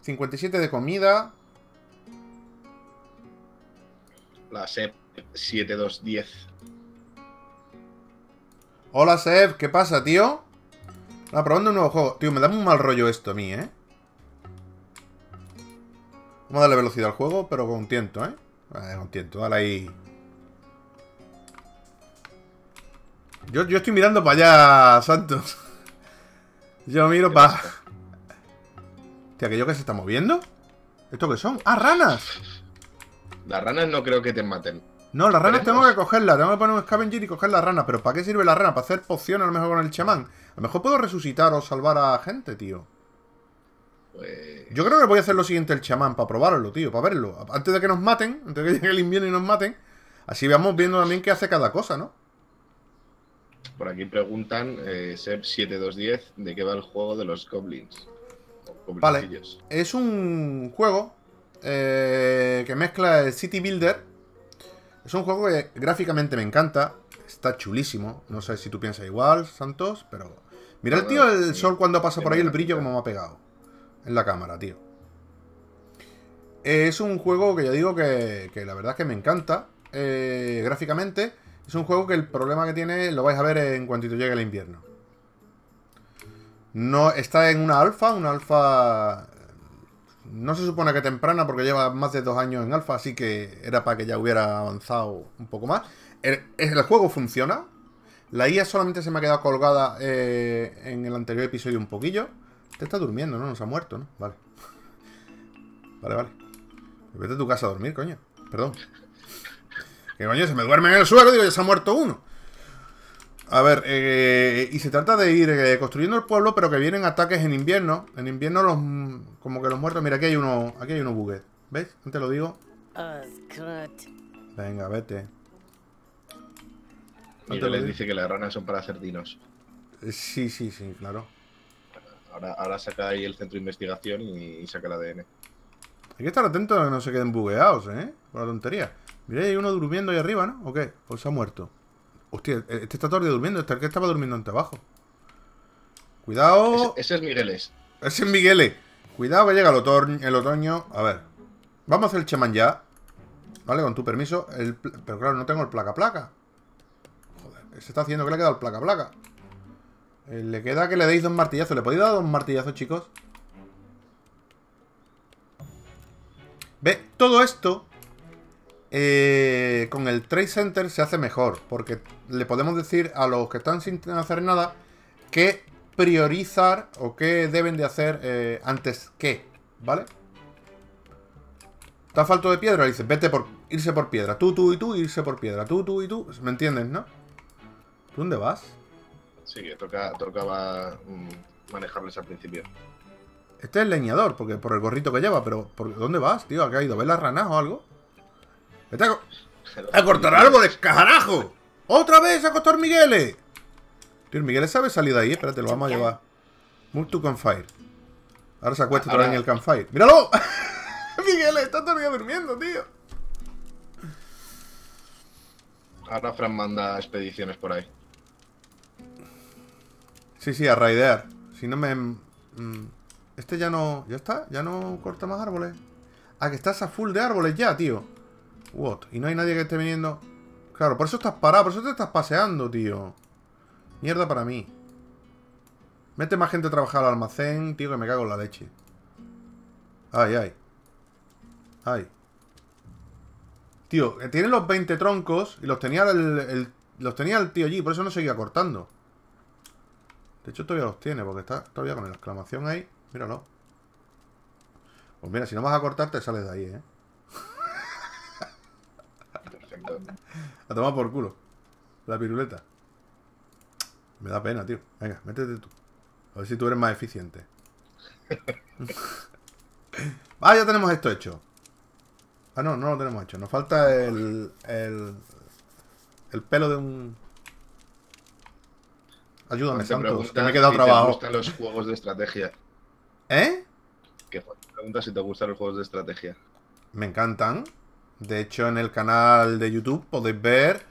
S1: 57 de comida.
S2: La SEP 7210.
S1: Hola, Seb, ¿qué pasa, tío? Ah, probando un nuevo juego. Tío, me da un mal rollo esto a mí, ¿eh? Vamos a darle velocidad al juego, pero con tiento, ¿eh? Vale, ah, con tiento, dale ahí. Yo, estoy mirando para allá, Santos. *laughs* Yo miro para... Hostia, ¿aquello que se está moviendo? ¿Esto qué son? ¡Ah, ranas!
S2: Las ranas no creo que te maten.
S1: No, las ranas tengo que cogerlas. Tengo que poner un scavenger y coger las ranas. ¿Pero para qué sirve la rana? Para hacer poción a lo mejor con el chamán. A lo mejor puedo resucitar o salvar a gente, tío. Pues... Yo creo que voy a hacer lo siguiente el chamán, para probarlo, tío, para verlo. Antes de que nos maten, antes de que llegue el
S2: invierno y nos maten.
S1: Así vamos viendo también qué hace cada cosa, ¿no?
S2: Por aquí preguntan, eh, Seb7210, ¿de qué va el juego de los goblins? Vale,
S1: es un juego eh, que mezcla el City Builder. Es un juego que gráficamente me encanta. Está chulísimo. No sé si tú piensas igual, Santos, pero... Mira el tío el sol cuando pasa por ahí, el brillo como me ha pegado. En la cámara, tío. Es un juego que ya digo que, la verdad es que me encanta eh, gráficamente. Es un juego que el problema que tiene lo vais a ver en cuanto llegue el invierno. No, está en una alfa, una alfa... No se supone que temprana porque lleva más de dos años en alfa, así que era para que ya hubiera avanzado un poco más. El, juego funciona. La IA solamente se me ha quedado colgada eh, en el anterior episodio un poquillo. Te está durmiendo, ¿no? Nos ha muerto, ¿no? Vale. *laughs* Vale, vale. Vete a tu casa a dormir, coño. Perdón. Que coño, se me duerme en el suelo, digo, ya se ha muerto uno. A ver, eh, y se trata de ir eh, construyendo el pueblo, pero que vienen ataques en invierno. En invierno los como que los muertos. Mira, aquí hay uno, aquí hay uno ¿Veis? Antes te lo digo. Oh, Venga, vete.
S2: Antes les dice que las ranas son para dinos
S1: eh, Sí, sí, sí, claro.
S2: Ahora, saca ahí el centro de investigación y, saca el ADN.
S1: Hay que estar atento a que no se queden bugueados, ¿eh? Por la tontería. Mirá, hay uno durmiendo ahí arriba, ¿no? ¿O qué? ¿O se ha muerto? Hostia, este está todavía durmiendo. Este que estaba durmiendo ante abajo. Cuidado. Ese, es Migueles. Ese es Migueles. Cuidado que llega el otoño, A ver. Vamos a hacer el chamán ya. ¿Vale? Con tu permiso. El, pero claro, no tengo el placa-placa. Joder, se está haciendo que le ha quedado el placa-placa. Eh, le queda que le deis dos martillazos. ¿Le podéis dar dos martillazos, chicos? Ve, todo esto eh, con el Trade Center se hace mejor, porque le podemos decir a los que están sin hacer nada que priorizar o qué deben de hacer eh, antes que, ¿vale? ¿Está falto de piedra? vete por... irse por piedra. Tú, tú y tú, irse por piedra. Tú, tú y tú. ¿Me entiendes, no? ¿Tú dónde vas?
S2: Sí, que toca, tocaba mm, manejarles al principio.
S1: Este es el leñador, porque por el gorrito que lleva, pero dónde vas, tío? ¿Ha ido? ¿Ves las ranas o algo?
S2: a, cortar árboles,
S1: cajarajo. ¡Otra vez a cortar Miguel! Tío, Miguel sabe salir de ahí. Espérate, lo vamos a llevar. Move to campfire. Ahora se acuesta otra en el campfire. ¡Míralo! *laughs* ¡Miguel, está todavía durmiendo, tío.
S2: Ahora Fran manda expediciones por ahí.
S1: Sí, sí, a raidear. Si no me... Mm, este ya no... ¿Ya está? ¿Ya no corta más árboles? Ah, que estás a full de árboles ya, tío. Y no hay nadie que esté viniendo. Claro, por eso estás parado, por eso te estás paseando, tío. Mierda para mí. Mete más gente a trabajar al almacén, tío, que me cago en la leche. Ay, ay. Ay. Tío, eh, tiene los 20 troncos y los tenía el, los tenía el tío allí, por eso no seguía cortando. De hecho, todavía los tiene, porque está todavía con la exclamación ahí. Míralo. Pues mira, si no vas a cortar, te sales de ahí, ¿eh? A tomar por culo. La piruleta. Me da pena, tío. Venga, métete tú. A ver si tú eres más eficiente. *laughs* ah, ya tenemos esto hecho. Ah, no, no lo tenemos hecho. Nos falta el... El, pelo de un... Ayúdame, Santos, me he quedado trabajo.
S2: los juegos de estrategia? ¿Eh? pregunta si te gustan los juegos de estrategia.
S1: Me encantan. De hecho, en el canal de YouTube podéis ver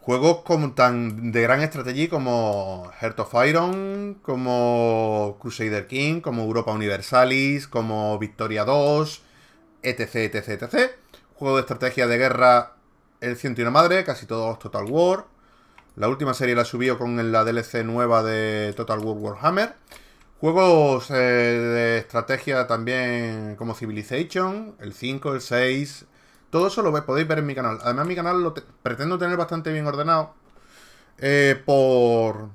S1: juegos como, tan de gran estrategia como Heart of Iron, como Crusader King, como Europa Universalis, como Victoria 2, etc, etc, etc. Juego de estrategia de guerra El 101 y Madre, casi todos Total War. La última serie la subió con la DLC nueva de Total War Warhammer. Juegos eh, de estrategia también como Civilization, el 5, el 6. Todo eso lo podéis ver en mi canal. Además, mi canal lo pretendo tener bastante bien ordenado eh, por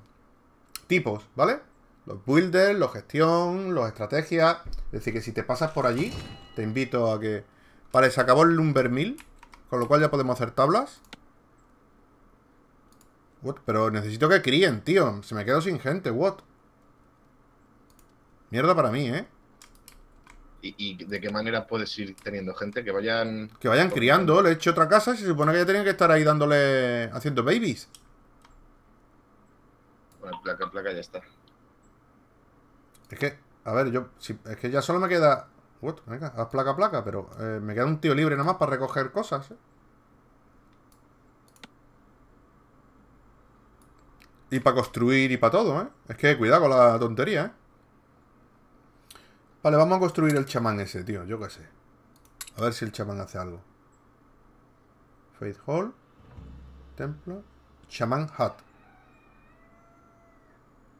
S1: tipos, ¿vale? Los builders, los gestión, los estrategias. Es decir, que si te pasas por allí, te invito a que... Vale, se acabó el Lumber Mill, con lo cual ya podemos hacer tablas. What? Pero necesito que críen, tío. Se me quedo sin gente, what? Mierda para mí, ¿eh?
S2: ¿Y, de qué manera puedes ir teniendo gente que vayan... Que vayan criando, le
S1: he hecho otra casa y se supone que ya tienen que estar ahí dándole... haciendo babies.
S2: Bueno, placa, placa, ya está.
S1: Es que, a ver, yo... es que ya solo me queda... What, venga, haz placa, placa, pero eh, me queda un tío libre nada más para recoger cosas, ¿eh? Y para construir y para todo, ¿eh? Es que cuidado con la tontería, ¿eh? Vale, vamos a construir el chamán ese, tío. Yo qué sé. A ver si el chamán hace algo. Faith Hall. Templo. Chamán Hut.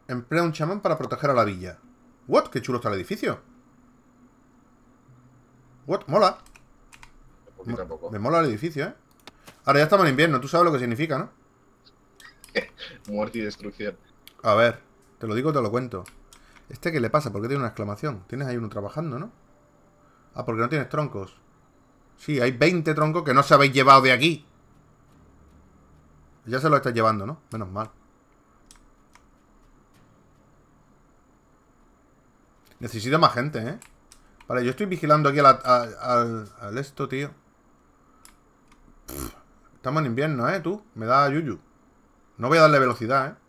S1: Emplea un chamán para proteger a la villa. ¿What? ¡Qué chulo está el edificio! ¿What? Mola. Me mola el edificio, ¿eh? Ahora ya estamos en invierno. Tú sabes lo que significa, ¿no?
S2: *laughs* Muerte y destrucción.
S1: A ver, te lo digo, te lo cuento. ¿Este qué le pasa? ¿Por qué tiene una exclamación? Tienes ahí uno trabajando, ¿no? Ah, porque no tienes troncos. Sí, hay 20 troncos que no se habéis llevado de aquí. Ya se lo estás llevando, ¿no? Menos mal. Necesito más gente, ¿eh? Vale, yo estoy vigilando aquí al... al, al, esto, tío. estamos en invierno, ¿eh? Tú, me da yuyu. No voy a darle velocidad, ¿eh?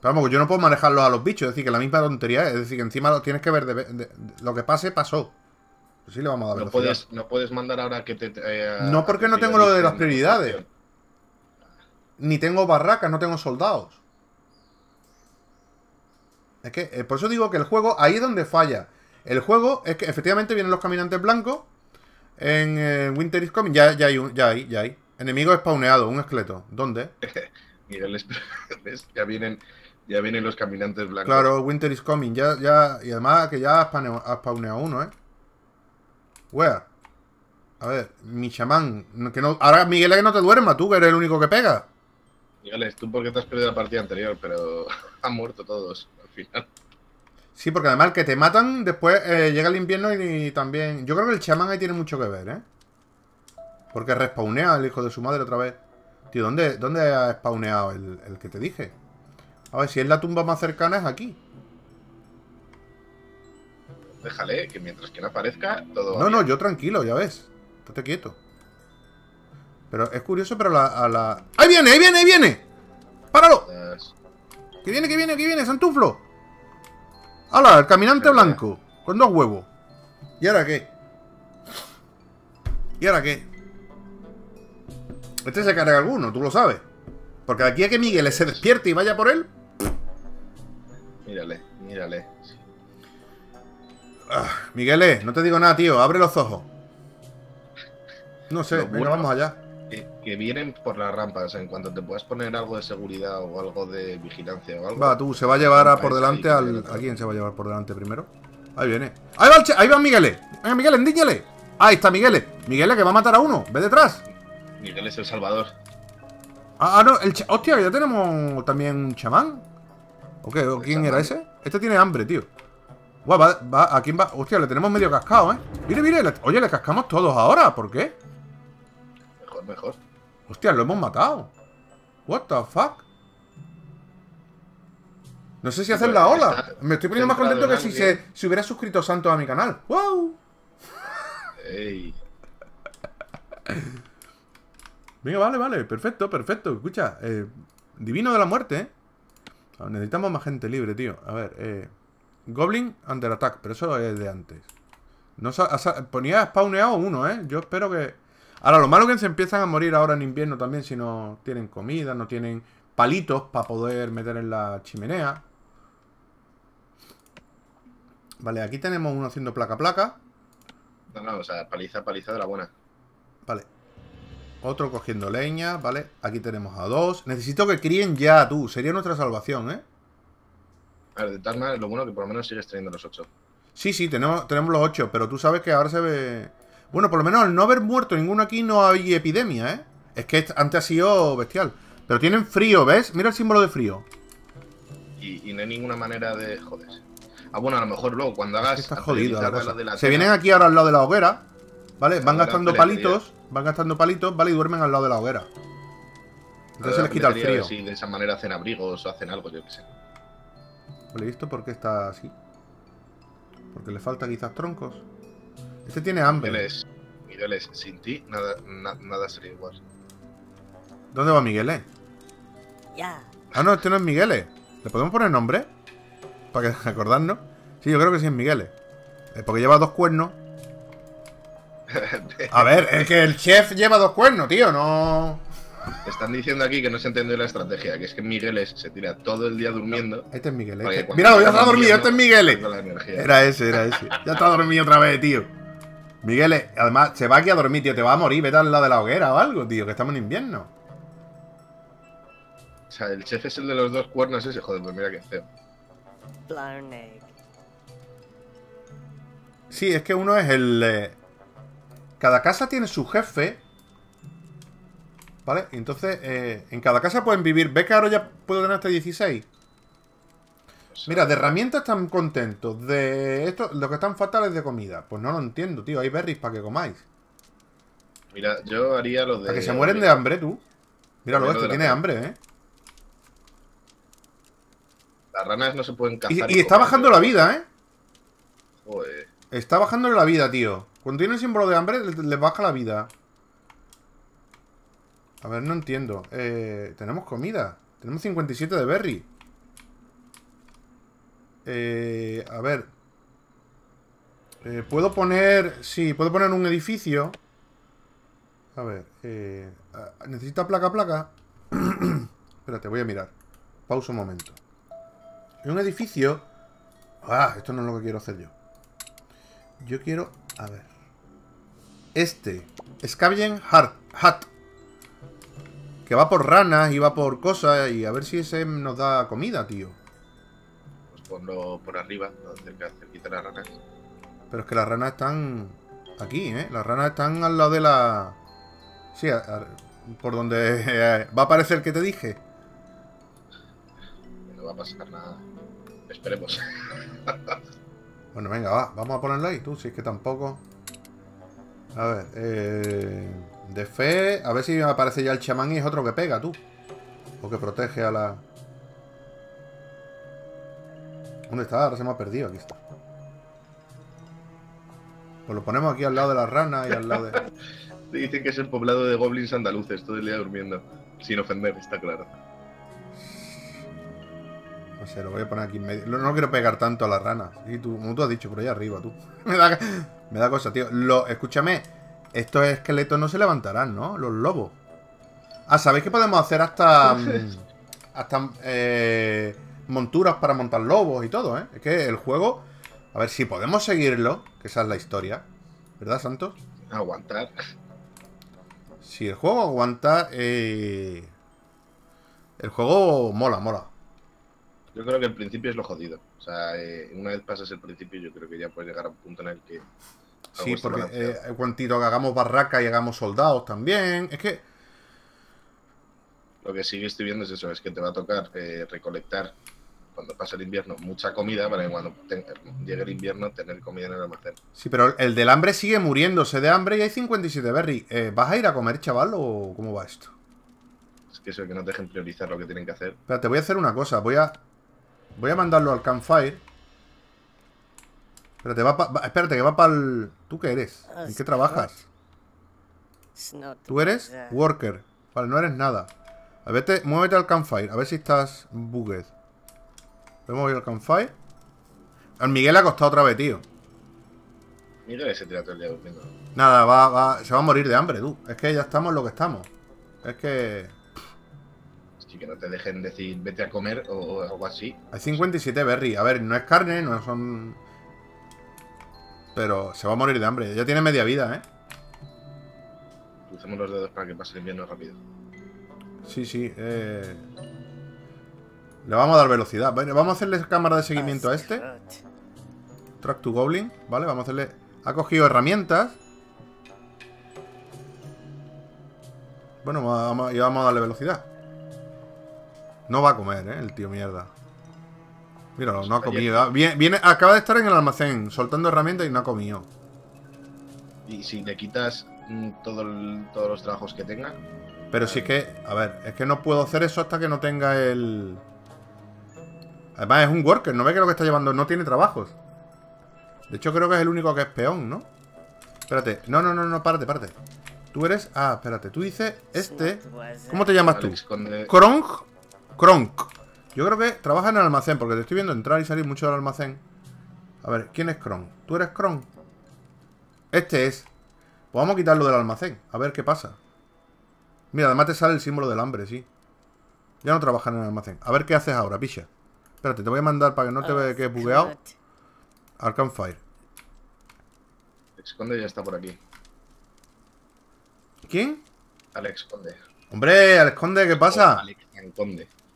S1: Pero vamos, yo no puedo manejarlos a los bichos, es decir, que la misma tontería es, decir, que encima lo tienes que ver, de, lo que pase, pasó. Pues sí no
S2: puedes, mandar ahora que te... Eh, no porque no tengo lo de las prioridades.
S1: Ni tengo barracas, no tengo soldados. Es que, eh, por eso digo que el juego, ahí es donde falla. El juego es que efectivamente vienen los caminantes blancos en eh, Winter is Coming. Ya, ya, hay, ya hay, ya hay. Enemigo spawneado, un esqueleto. ¿Dónde?
S2: *laughs* Miren, *laughs* ya vienen ya vienen los caminantes blancos. Claro,
S1: Winter is coming. Ya, ya, y además que ya ha spawneado uno, ¿eh? Wea. A ver, mi chamán. Que no, ahora, Miguel, que no te duerma, tú, que eres el único que pega.
S2: Miguel, tú porque te has perdido la partida anterior, pero *laughs* han muerto todos al final.
S1: Sí, porque además el que te matan, después eh, llega el invierno y, también... Yo creo que el chamán ahí tiene mucho que ver, ¿eh? Porque respawnea al hijo de su madre otra vez. Tío, ¿dónde, dónde ha spawneado el, el que te dije? A ver, si es la tumba más cercana es aquí.
S2: Déjale, que mientras que no aparezca, todo. No,
S1: no, yo tranquilo, ya ves. Estate quieto. Pero es curioso, pero a la. ¡Ahí viene, ahí viene, ahí viene! ¡Páralo! ¡Que viene, que viene, que viene, Santuflo! ¡Hala! El caminante blanco. Con dos huevos. ¿Y ahora qué? ¿Y ahora qué? Este se carga alguno, tú lo sabes. Porque aquí a que Miguel se despierte y vaya por él,
S2: Mírale, mírale.
S1: Ah, no te digo nada, tío. Abre los ojos. No sé, bueno, vamos allá.
S2: Que, vienen por las rampas. en cuanto te puedas poner algo de seguridad o algo de vigilancia o algo. Va, tú, se va a llevar por delante al.
S1: ¿A quién se va a llevar por delante primero? Ahí viene. Ahí va, el che... ahí va Migueles. Eh, venga, Ahí está Miguel Migueles que va a matar a uno. Ve detrás.
S2: Miguel es el Salvador.
S1: Ah, ah no, el. Hostia, ya tenemos también un chamán. ¿O qué? quién era ese? Este tiene hambre, tío. Guau, ¿a quién va? Hostia, le tenemos medio cascado, ¿eh? Mire, mire, oye, le cascamos todos ahora, ¿por qué? Mejor, mejor. Hostia, lo hemos matado. What the fuck?
S2: No sé si hacer la ola. Me estoy poniendo más contento que si se
S1: hubiera suscrito Santos a mi canal. ¡Wow! Ey. Venga, vale, vale. Perfecto, perfecto. Escucha, eh, divino de la muerte, ¿eh? Ah, necesitamos más gente libre, tío. A ver, eh... Goblin under attack, pero eso es de antes. ponía spawneado uno, ¿eh? Yo espero que... Ahora, lo malo es que se empiezan a morir ahora en invierno también si no tienen comida, no tienen palitos para poder meter en la chimenea. Vale, aquí tenemos uno haciendo placa-placa.
S2: No, no, o sea, paliza, paliza de la buena.
S1: Vale, otro cogiendo leña, ¿vale? Aquí tenemos a dos. Necesito que críen ya, tú. Sería nuestra salvación, ¿eh?
S2: A ver, de tal manera, lo bueno que por lo menos sigues teniendo los ocho.
S1: Sí, sí, tenemos, los ocho, pero tú sabes que ahora se ve... Bueno, por lo menos al no haber muerto ninguno aquí no hay epidemia, ¿eh? Es que antes ha sido bestial. Pero tienen frío, ¿ves? Mira el símbolo de frío.
S2: Y, no hay ninguna manera de... Joder. Ah, bueno, a lo mejor luego, cuando hagas... Está jodido, se vienen
S1: aquí ahora al lado de la hoguera. ¿Vale? Van gastando palitos, van gastando palitos, ¿vale? Y duermen al lado de la hoguera. Entonces se les quita el frío.
S2: Si de esa manera hacen abrigos o hacen algo, yo qué sé.
S1: Vale, ¿y esto por qué está así? Porque le falta quizás troncos. Este tiene hambre. Migueles,
S2: Migueles, sin ti nada, sería igual.
S1: ¿Dónde va Migueles? Eh? Ya. Ah, no, este no es Migueles eh. ¿Le podemos poner nombre? Para que *laughs* acordarnos. Sí, yo creo que sí es Migueles eh. porque lleva dos cuernos
S2: *laughs* A ver, es que el chef lleva dos cuernos, tío, no. Están diciendo aquí que no se entiende la estrategia, que es que Miguel se tira todo el día durmiendo. Este es Miguel. Este. Mira, ya está dormido, este es Miguel. Era
S1: ese, era ese. Ya está dormido otra vez, tío. Miguel, eh, además, se va aquí a dormir, tío. Te va a morir, vete al lado de la hoguera o algo, tío, que estamos en invierno.
S2: O sea, el chef es el de los
S1: dos cuernos ese, joder, pues mira qué feo. Sí, es que uno es el, eh, cada casa tiene su jefe. ¿Vale? Entonces, eh, en cada casa pueden vivir. ¿Ves que ahora ya puedo ganar hasta 16? Mira, de herramientas están contentos. De esto, lo que están fatales de comida. Pues no lo entiendo, tío. Hay berries para que comáis.
S2: Mira, yo haría lo de. que se mueren de hambre, tú. Míralo, esto, tiene hambre, eh. Las ranas no se pueden cazar. Y, está bajando la vida, eh. Joder.
S1: Está bajando la vida, tío. Cuando tienen símbolo de hambre, les baja la vida. A ver, no entiendo. Eh, tenemos comida. Tenemos 57 de berry. Eh, a ver. Eh, puedo poner... Sí, puedo poner un edificio. A ver. Ah, ¿Necesita placa, placa? *clears throat* Espérate, voy a mirar. Pausa un momento. un edificio... Ah, esto no es lo que quiero hacer yo. Yo quiero... A ver este. Scavian Hat. Que va por ranas y va por cosas. Y a ver si ese nos da comida, tío.
S2: Pues ponlo por arriba, cerca, cerquita de las ranas.
S1: Pero es que las ranas están aquí, ¿eh? Las ranas están al lado de la... Sí, por donde eh, va a aparecer el que te dije.
S2: No va a pasar nada.
S1: Esperemos. *laughs* bueno, venga, Vamos a ponerlo ahí, tú. Si es que tampoco... A ver, eh, de fe. A ver si me aparece ya el chamán y es otro que pega, tú. O que protege a la. ¿Dónde está? Ahora se me ha perdido. Aquí está. Pues lo ponemos aquí al lado de la rana y al lado de.
S2: *laughs* Dicen que es el poblado de goblins andaluces, todo el día durmiendo. Sin ofender, está claro.
S1: No sé, lo voy a poner aquí en medio. No, quiero pegar tanto a la rana. ¿Y tú, como tú has dicho, pero ahí arriba, tú. *laughs* me da. Me da cosa, tío. Lo, escúchame, estos esqueletos no se levantarán, ¿no? Los lobos. Ah, ¿sabéis que podemos hacer hasta... *laughs* hasta... Eh, monturas para montar lobos y todo, ¿eh? Es que el juego... A ver, si podemos seguirlo, que esa es la historia. ¿Verdad, Santos? Aguantar. Si el juego aguanta... Eh, el juego mola, mola.
S2: Yo creo que el principio es lo jodido. O sea, eh, una vez pasas el principio, yo creo que ya puedes llegar a un punto en el que. Sí, porque
S1: eh, cuantito que hagamos barraca y hagamos soldados también. Es que.
S2: Lo que sigue estoy viendo es eso: es que te va a tocar eh, recolectar cuando pase el invierno mucha comida para que cuando llegue el invierno tener comida en el almacén.
S1: Sí, pero el del hambre sigue muriéndose de hambre y hay 57 berry. Eh, ¿Vas a ir a comer, chaval, o cómo va esto?
S2: Es que eso, que no te dejen priorizar lo que tienen que hacer.
S1: Espera, te voy a hacer una cosa. Voy a Voy a mandarlo al campfire. Espérate, va, va espérate que va para el... ¿Tú qué eres? ¿En qué trabajas? ¿Tú eres? Worker. Vale, no eres nada. A muévete al campfire, a ver si estás bugged. Vamos al campfire. Al Miguel ha costado otra vez, tío.
S2: Mira ese se el
S1: Nada, va, va, se va a morir de hambre, tú. Es que ya estamos lo que estamos.
S2: Es que... Así que no te dejen decir vete a comer o, algo así.
S1: Hay 57 berry. A ver, no es carne, no son... Pero se va a morir de hambre. Ya tiene media vida, ¿eh? Crucemos los dedos
S2: para que pase el invierno rápido.
S1: Sí, sí. Eh... Le vamos a dar velocidad. Bueno, vamos a hacerle cámara de seguimiento a este. Track to Goblin, ¿vale? Vamos a hacerle... Ha cogido herramientas. Bueno, y vamos a darle velocidad. No va a comer, ¿eh? El tío mierda. Míralo, no ha comido. Ah, viene, acaba de estar en el almacén, soltando
S2: herramientas y no ha comido. ¿Y si le quitas mm, todos los trabajos que tenga?
S1: Pero si es que, a ver, es que no puedo hacer eso hasta que no tenga el... Además es un worker, ¿no ve que lo que está llevando no tiene trabajos? De hecho creo que es el único que es peón, ¿no? Espérate, no, no, no, no, párate, párate Tú eres... Ah, espérate, tú dices este... ¿Cómo te llamas tú? Conde... Kronk. Yo creo que trabaja en el almacén, porque te estoy viendo entrar y salir mucho del almacén. A ver, ¿quién es Kronk? ¿Tú eres Kronk? Este es. Pues vamos a quitarlo del almacén, a ver qué pasa. Mira, además te sale el símbolo del hambre, sí. Ya no trabaja en el almacén. A ver qué haces ahora, picha. Espérate, te voy a mandar para que no te oh, veas que he bugueado. Arkham Fire.
S2: Alex ya está por aquí. ¿Quién? Alex Conde.
S1: Hombre, Alex ¿qué pasa?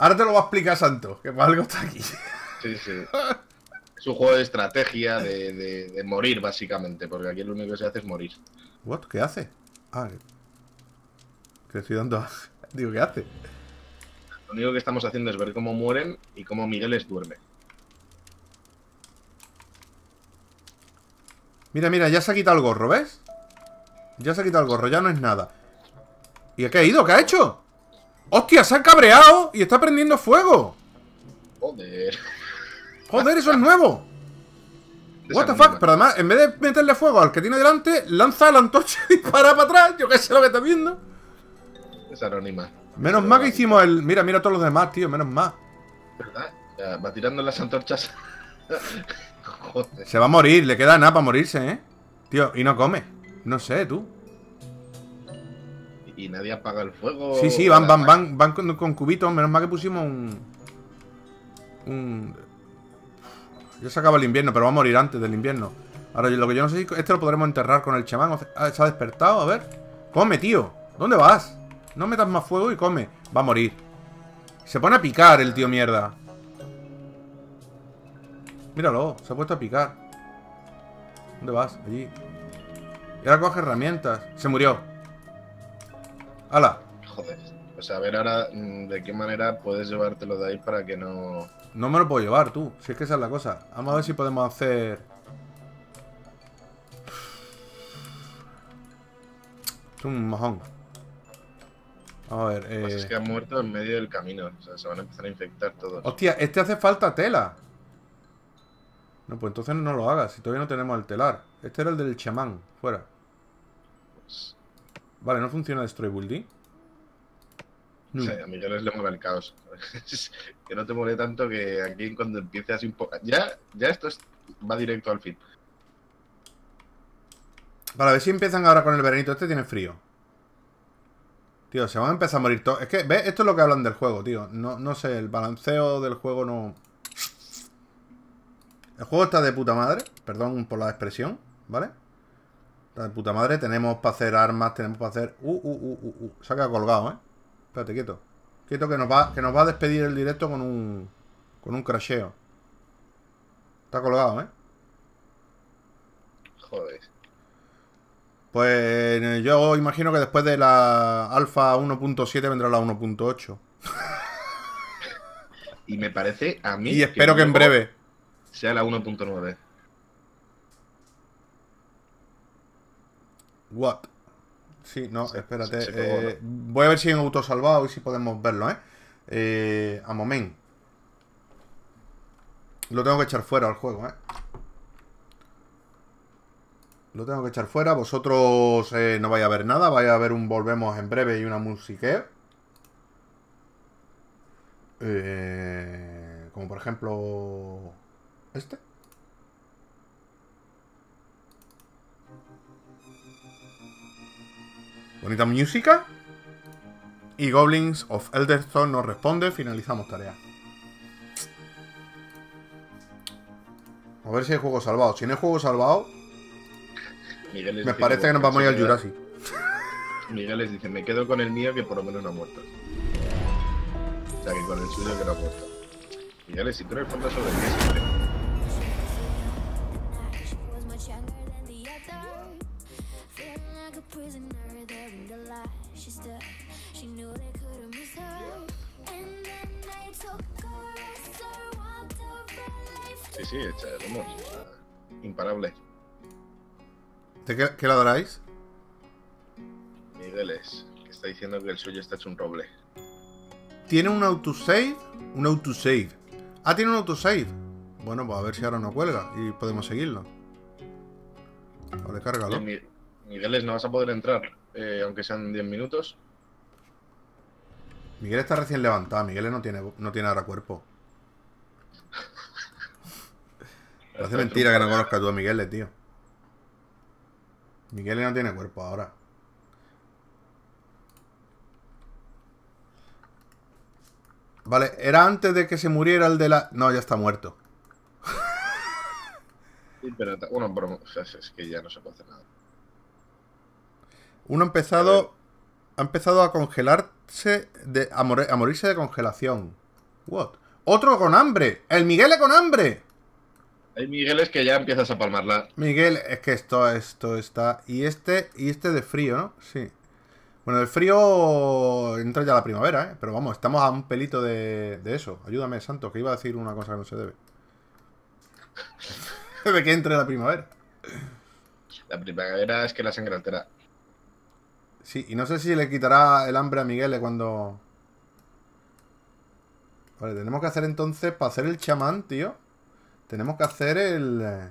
S2: Ahora te lo va a explicar Santo, que malgo pues está aquí. Sí, sí. Es un juego de estrategia, de, morir, básicamente, porque aquí lo único que se hace es morir. ¿What? ¿Qué hace?
S1: Ah, que estoy dando *laughs* Digo, ¿qué hace?
S2: Lo único que estamos haciendo es ver cómo mueren y cómo Miguel les duerme.
S1: Mira, mira, ya se ha quitado el gorro, ¿ves? Ya se ha quitado el gorro, ya no es nada. ¿Y a qué ha ido? ¿Qué ha hecho? ¡Hostia! Se ha cabreado y está prendiendo fuego. Joder. Joder, eso es nuevo. *laughs* What the fuck, pero además, en vez de meterle fuego al que tiene delante, lanza la antorcha y *laughs* para para atrás. Yo qué sé lo que está viendo. Es anónima. Menos mal que hicimos el. Mira, mira todos los demás, tío, menos mal.
S2: ¿Verdad? va tirando las antorchas. *laughs* Joder. Se
S1: va a morir, le queda nada para morirse, ¿eh? Tío, y no come. No sé, tú
S2: y nadie apaga el fuego. Sí, sí, van, van, van,
S1: van con, cubitos. Menos mal que pusimos un. Un. Ya se acaba el invierno, pero va a morir antes del invierno. Ahora, lo que yo no sé si este lo podremos enterrar con el chamán. Ah, ¿Se ha despertado? A ver. Come, tío. ¿Dónde vas? No metas más fuego y come. Va a morir. Se pone a picar el tío mierda. Míralo, se ha puesto a picar. ¿Dónde vas? Allí. Y ahora coge herramientas. Se murió. ¡Hala! Joder.
S2: Pues a ver ahora mm, de qué manera puedes llevártelo de ahí para que no...
S1: No me lo puedo llevar, tú. Si es que esa es la cosa. Vamos a ver si podemos hacer... Es un mojón. A ver, pasa es eh. que han muerto
S2: en medio del camino. O sea, se van a empezar a infectar todos. Hostia, este hace
S1: falta tela. No, pues entonces no lo hagas. Si todavía no tenemos el telar. Este era el del chamán. Fuera. Pues... Vale, no funciona Destroy
S2: Building. No. O sea, mm. a le mueve el caos. *laughs* que no te mueve tanto que aquí cuando empieces un poco. Ya, ya esto va directo al fin.
S1: a ver si empiezan ahora con el veranito. Este tiene frío. Tío, se van a empezar a morir todos. Es que, ¿ves? Esto es lo que hablan del juego, tío. No, no sé, el balanceo del juego no. El juego está de puta madre. Perdón por la expresión, ¿vale? la puta madre. Tenemos para hacer armas, tenemos para hacer... Uh uh, uh, uh, uh, Se ha quedado colgado, ¿eh? Espérate, quieto. Quieto que nos va, que nos va a despedir el directo con un... Con un crasheo. Está colgado, ¿eh? Joder. Pues yo imagino que después de la alfa 1.7 vendrá la 1.8.
S2: *laughs* y me parece a mí... Y espero que en breve... Sea la 1.9.
S1: What? Sí, no, espérate. Eh, voy a ver si en Salvado y si podemos verlo, ¿eh? eh a moment Lo tengo que echar fuera al juego, ¿eh? Lo tengo que echar fuera. Vosotros eh, no vais a ver nada. Vais a ver un volvemos en breve y una musique. Eh, como por ejemplo... Este. Bonita música. Y Goblins of Elderstone nos responde. Finalizamos tarea. A ver si hay juego salvado. Si no hay juego salvado,
S2: me parece que nos vamos a ir al Jurassic. *laughs* Miguel les dice, me quedo con el mío que por lo menos no ha muerto. O sea que con el suyo que no ha muerto. Miguel, si tú respondes fondo sobre el ¿De qué, qué la Migueles, que está diciendo que el suyo está hecho un roble.
S1: ¿Tiene un autosave? Un autosave. Ah, tiene un autosave. Bueno, pues a ver si ahora no cuelga y podemos seguirlo. Vale, cárgalo.
S2: Eh, Migueles, no vas a poder entrar, eh, aunque sean 10 minutos.
S1: Miguel está recién levantado, Migueles no tiene, no tiene ahora cuerpo. hace mentira que no conozca tú a Miguel, eh, tío. Miguel no tiene cuerpo ahora. Vale, era antes de que se muriera el de la... No, ya está muerto.
S2: sí, pero uno es que ya no se puede hacer nada.
S1: Uno ha empezado, ha empezado a congelarse, de, a, morirse de congelación. What? Otro con hambre. El Miguel con hambre.
S2: Hay es que ya empiezas a palmarla.
S1: Miguel, es que esto, esto está. Y este, y este de frío, ¿no? Sí. Bueno, el frío entra ya la primavera, ¿eh? Pero vamos, estamos a un pelito de, eso. Ayúdame, santo, que iba a decir una cosa que no se debe. *laughs* de que entre la primavera.
S2: La primavera es que la sangre altera.
S1: Sí, y no sé si le quitará el hambre a Miguel ¿eh? cuando... Vale, tenemos que hacer entonces, para hacer el chamán, tío, tenemos que hacer el...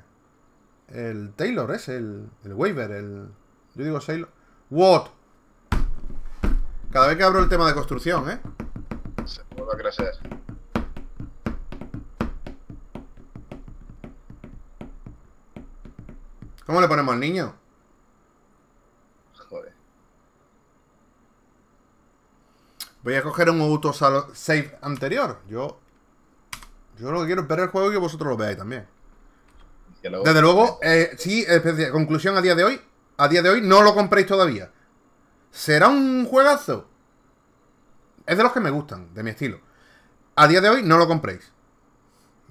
S1: El Taylor es el, el waiver, el... Yo digo Sailor... ¡What! Cada vez que abro el tema de construcción, ¿eh?
S2: Se puede crecer.
S1: ¿Cómo le ponemos al niño? Joder. Voy a coger un auto save anterior. Yo yo lo que quiero es ver el juego y que vosotros lo veáis también. Desde luego, eh, sí, conclusión a día de hoy. A día de hoy no lo compréis todavía. ¿Será un juegazo? Es de los que me gustan, de mi estilo. A día de hoy no lo compréis.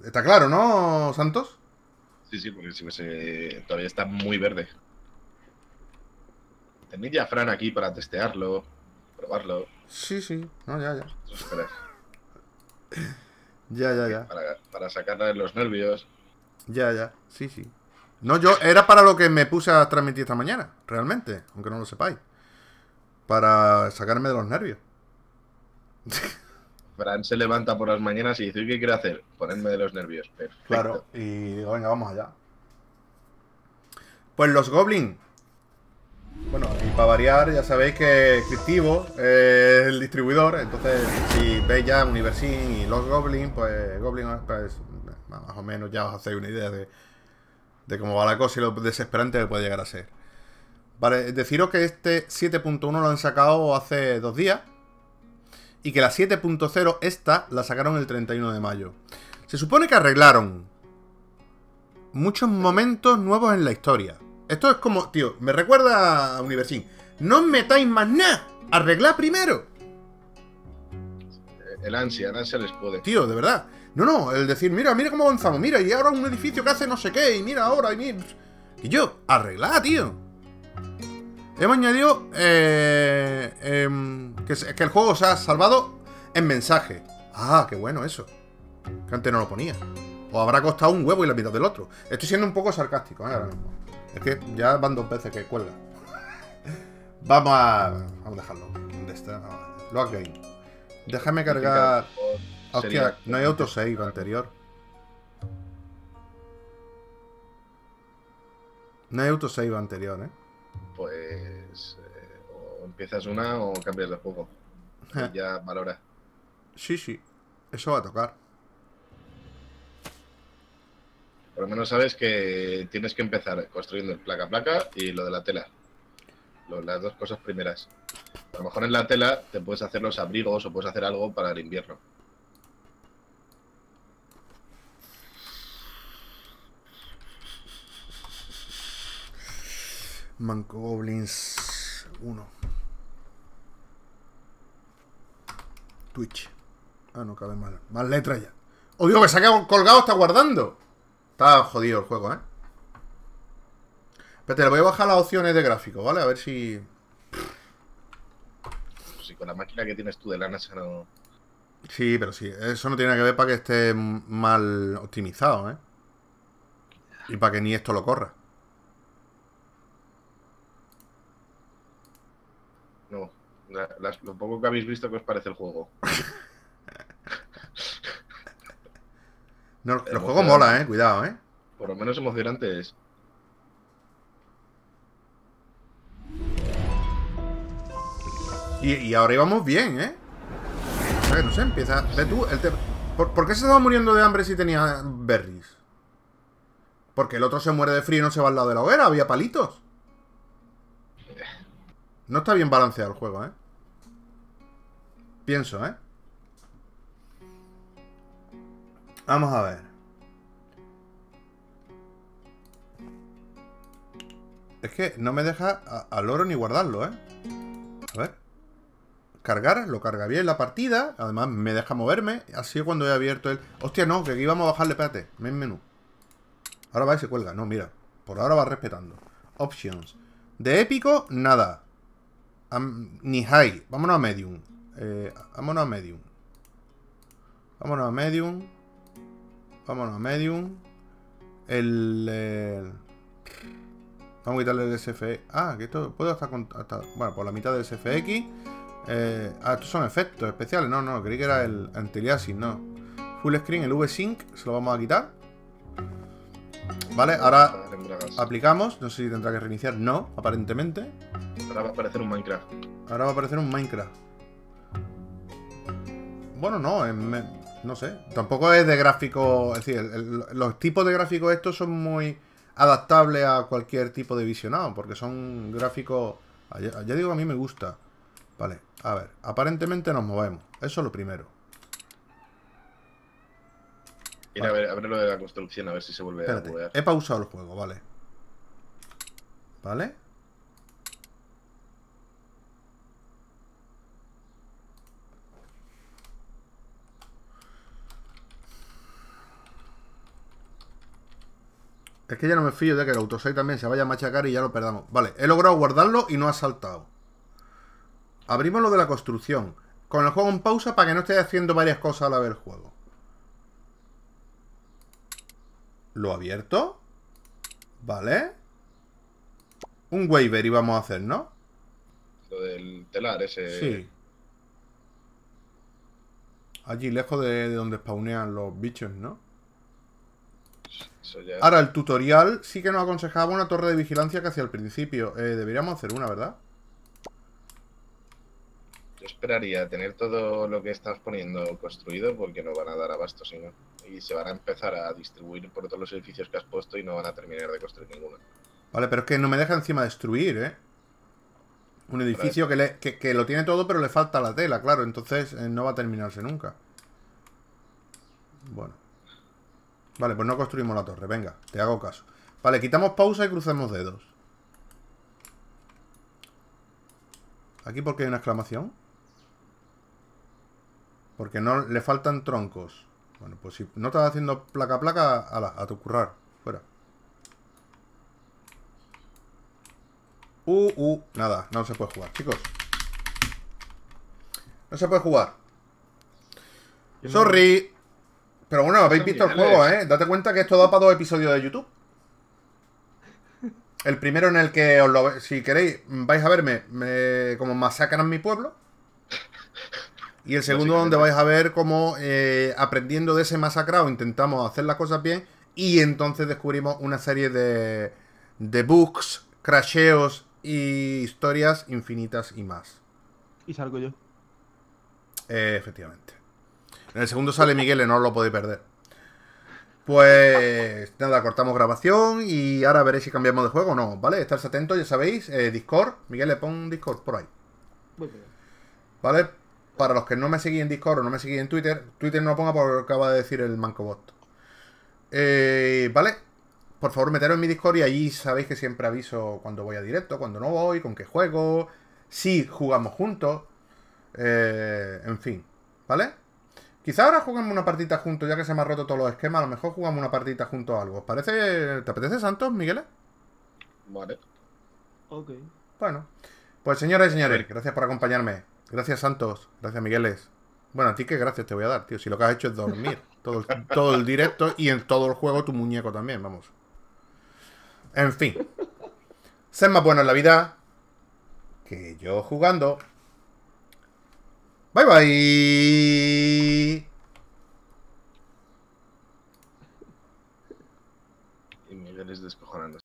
S1: Está claro, ¿no, Santos?
S2: Sí, sí, porque todavía está muy verde. Tenéis ya Fran aquí para testearlo, probarlo.
S1: Sí, sí, no, ya,
S2: ya. *laughs* Ya, ya, ya. Para, para sacarla de los nervios. Ya, ya. Sí, sí. No, yo
S1: era para lo que me puse a transmitir esta mañana,
S2: realmente, aunque
S1: no lo sepáis. Para sacarme de los nervios.
S2: *laughs* Fran se levanta por las mañanas y dice, ¿qué quiere hacer? Ponerme de los nervios. Perfecto.
S1: Claro, y digo, venga, vamos allá. Pues los goblins bueno, y para variar, ya sabéis que escriptivo es el distribuidor, entonces si veis ya Universin y los Goblin, pues Goblin pues, más o menos ya os hacéis una idea de, de cómo va la cosa y lo desesperante que puede llegar a ser. Vale, deciros que este 7.1 lo han sacado hace dos días y que la 7.0 esta la sacaron el 31 de mayo. Se supone que arreglaron muchos momentos nuevos en la historia. Esto es como, tío, me recuerda a Universin. No metáis más nada. Arreglad primero. El ansia, el ansia les puede. Tío, de verdad. No, no, el decir, mira, mira cómo avanzamos, mira, y ahora un edificio que hace no sé qué, y mira ahora, y mira. Y yo, arreglá, tío. Hemos añadido eh, em, que, el juego se ha salvado en mensaje. Ah, qué bueno eso. Que antes no lo ponía. O habrá costado un huevo y la mitad del otro. Estoy siendo un poco sarcástico, ¿eh? Es que ya van dos veces que cuelga. vamos a. Vamos a dejarlo. ¿Dónde está? Déjame cargar. Hostia, no hay save anterior. No hay autosave anterior, ¿eh?
S2: Pues. Eh, o empiezas una o cambias de juego. *laughs* ya valora. Sí, sí. Eso va a tocar. Por lo menos sabes que tienes que empezar construyendo el placa placa y lo de la tela. las dos cosas primeras. A lo mejor en la tela te puedes hacer los abrigos o puedes hacer algo para el invierno.
S1: Manco Goblins 1. Twitch. Ah, no cabe mal. Más letra ya. ¡Oh, Dios, que se ha colgado! ¡Está guardando! Está jodido el juego, ¿eh? Espérate, le voy a bajar las opciones de gráfico, ¿vale? A ver si...
S2: Pues si con la máquina que tienes tú de la NASA no...
S1: Sí, pero sí. Eso no tiene que ver para que esté mal optimizado, ¿eh? Y para que ni esto lo corra.
S2: No. lo poco que habéis visto, que os parece el juego? *laughs*
S1: No, los juegos mola,
S2: eh, cuidado, eh. Por lo menos emocionante es.
S1: Y, y ahora íbamos bien, ¿eh? no sé, empieza... Ve tú, ¿Por, qué se estaba muriendo de hambre si tenía berries? Porque el otro se muere de frío y no se va al lado de la hoguera, había palitos. No está bien balanceado el juego, ¿eh? Pienso, ¿eh? Vamos a ver. Es que no me deja al oro ni guardarlo, ¿eh? A ver. Cargar, lo carga bien la partida. Además, me deja moverme. Así es cuando he abierto el... Hostia, no, que aquí vamos a bajarle. Espérate, menú. Ahora va y se cuelga. No, mira. Por ahora va respetando. Options. De épico, nada. ni high. Vámonos a medium. Eh, vámonos a medium. Vámonos a medium. Vámonos a Medium. El, eh, Vamos a quitarle el SFX. E. Ah, que esto puedo hasta, Bueno, por la mitad del SFX. Eh, ah, estos son efectos especiales. No, no, creí que era el antiliasis, no. Full screen, el V-Sync, se lo vamos a quitar. Vale, ahora aplicamos. No sé si tendrá que reiniciar. No, aparentemente. Ahora va a aparecer un Minecraft. Ahora va a aparecer un Minecraft. Bueno, no, en eh, no sé. Tampoco es de gráfico. Es decir, los tipos de gráficos estos son muy adaptables a cualquier tipo de visionado. Porque son gráficos. Ah, ya, digo, a mí me gusta. Vale, a ver. Aparentemente nos movemos. Eso es lo primero.
S2: Mira, a, ver, lo de la construcción, a ver si se vuelve a He
S1: pausado el juego, vale. ¿Vale? Es que ya no me fío de que el autosave también se vaya a machacar y ya lo perdamos. Vale, he logrado guardarlo y no ha saltado. Abrimos lo de la construcción. Con el juego en pausa para que no esté haciendo varias cosas al la el juego. ¿Lo abierto? Vale. Un waiver íbamos a hacer, ¿no?
S2: Lo del telar ese... Sí.
S1: Allí, lejos de, de donde spawnean los bichos, ¿no? Ahora, el tutorial sí que nos aconsejaba una torre de vigilancia que hacia el principio. Eh, deberíamos hacer una, ¿verdad?
S2: Yo esperaría tener todo lo que estás poniendo construido porque no van a dar abasto, sino y se van a empezar a distribuir por todos los edificios que has puesto y no van a terminar de construir ninguno.
S1: Vale, pero es que no me deja encima destruir, ¿eh? Un edificio que, lo tiene todo, pero le falta la tela, claro. Entonces eh, no va a terminarse nunca. Bueno. Vale, pues no construimos la torre. Venga, te hago caso. Vale, quitamos pausa y crucemos dedos. ¿Aquí porque hay una exclamación? Porque no le faltan troncos. Bueno, pues si no estás haciendo placa a placa, ala, a tu currar. Fuera. Uh, uh, nada, no se puede jugar, chicos. No se puede jugar. Sorry. Pero bueno, habéis visto el juego, ¿eh? Date cuenta que esto da para dos episodios de YouTube. El primero en el que os lo... Si queréis, vais a verme me, como masacran mi pueblo. Y el segundo donde vais a ver cómo eh, aprendiendo de ese masacrado intentamos hacer las cosas bien y entonces descubrimos una serie de, de bugs, crasheos y historias infinitas y más. Y salgo yo. Eh, efectivamente. En el segundo sale Miguel, no lo podéis perder. Pues nada, cortamos grabación y ahora veréis si cambiamos de juego o no, ¿vale? Estáis atentos, ya sabéis. Eh, Discord, Miguel, le pon Discord por ahí. ¿Vale? Para los que no me seguís en Discord o no me seguís en Twitter, Twitter no lo ponga porque acaba de decir el manco Eh, ¿Vale? Por favor, meteros en mi Discord y allí sabéis que siempre aviso cuando voy a directo, cuando no voy, con qué juego, si jugamos juntos, eh, en fin, ¿vale? Quizá ahora jugamos una partita juntos, ya que se me han roto todos los esquemas. A lo mejor jugamos una partita juntos a algo. ¿Te apetece, Santos, Migueles?
S2: Vale. Ok.
S1: Bueno. Pues señores y señores, gracias por acompañarme. Gracias, Santos. Gracias, Migueles. Bueno, a ti qué gracias te voy a dar, tío. Si lo que has hecho es dormir *laughs* todo todo el directo y en todo el juego tu muñeco también, vamos. En fin. Ser más bueno en la vida que yo jugando. Bye bye. Y
S2: Miguel es descojonando.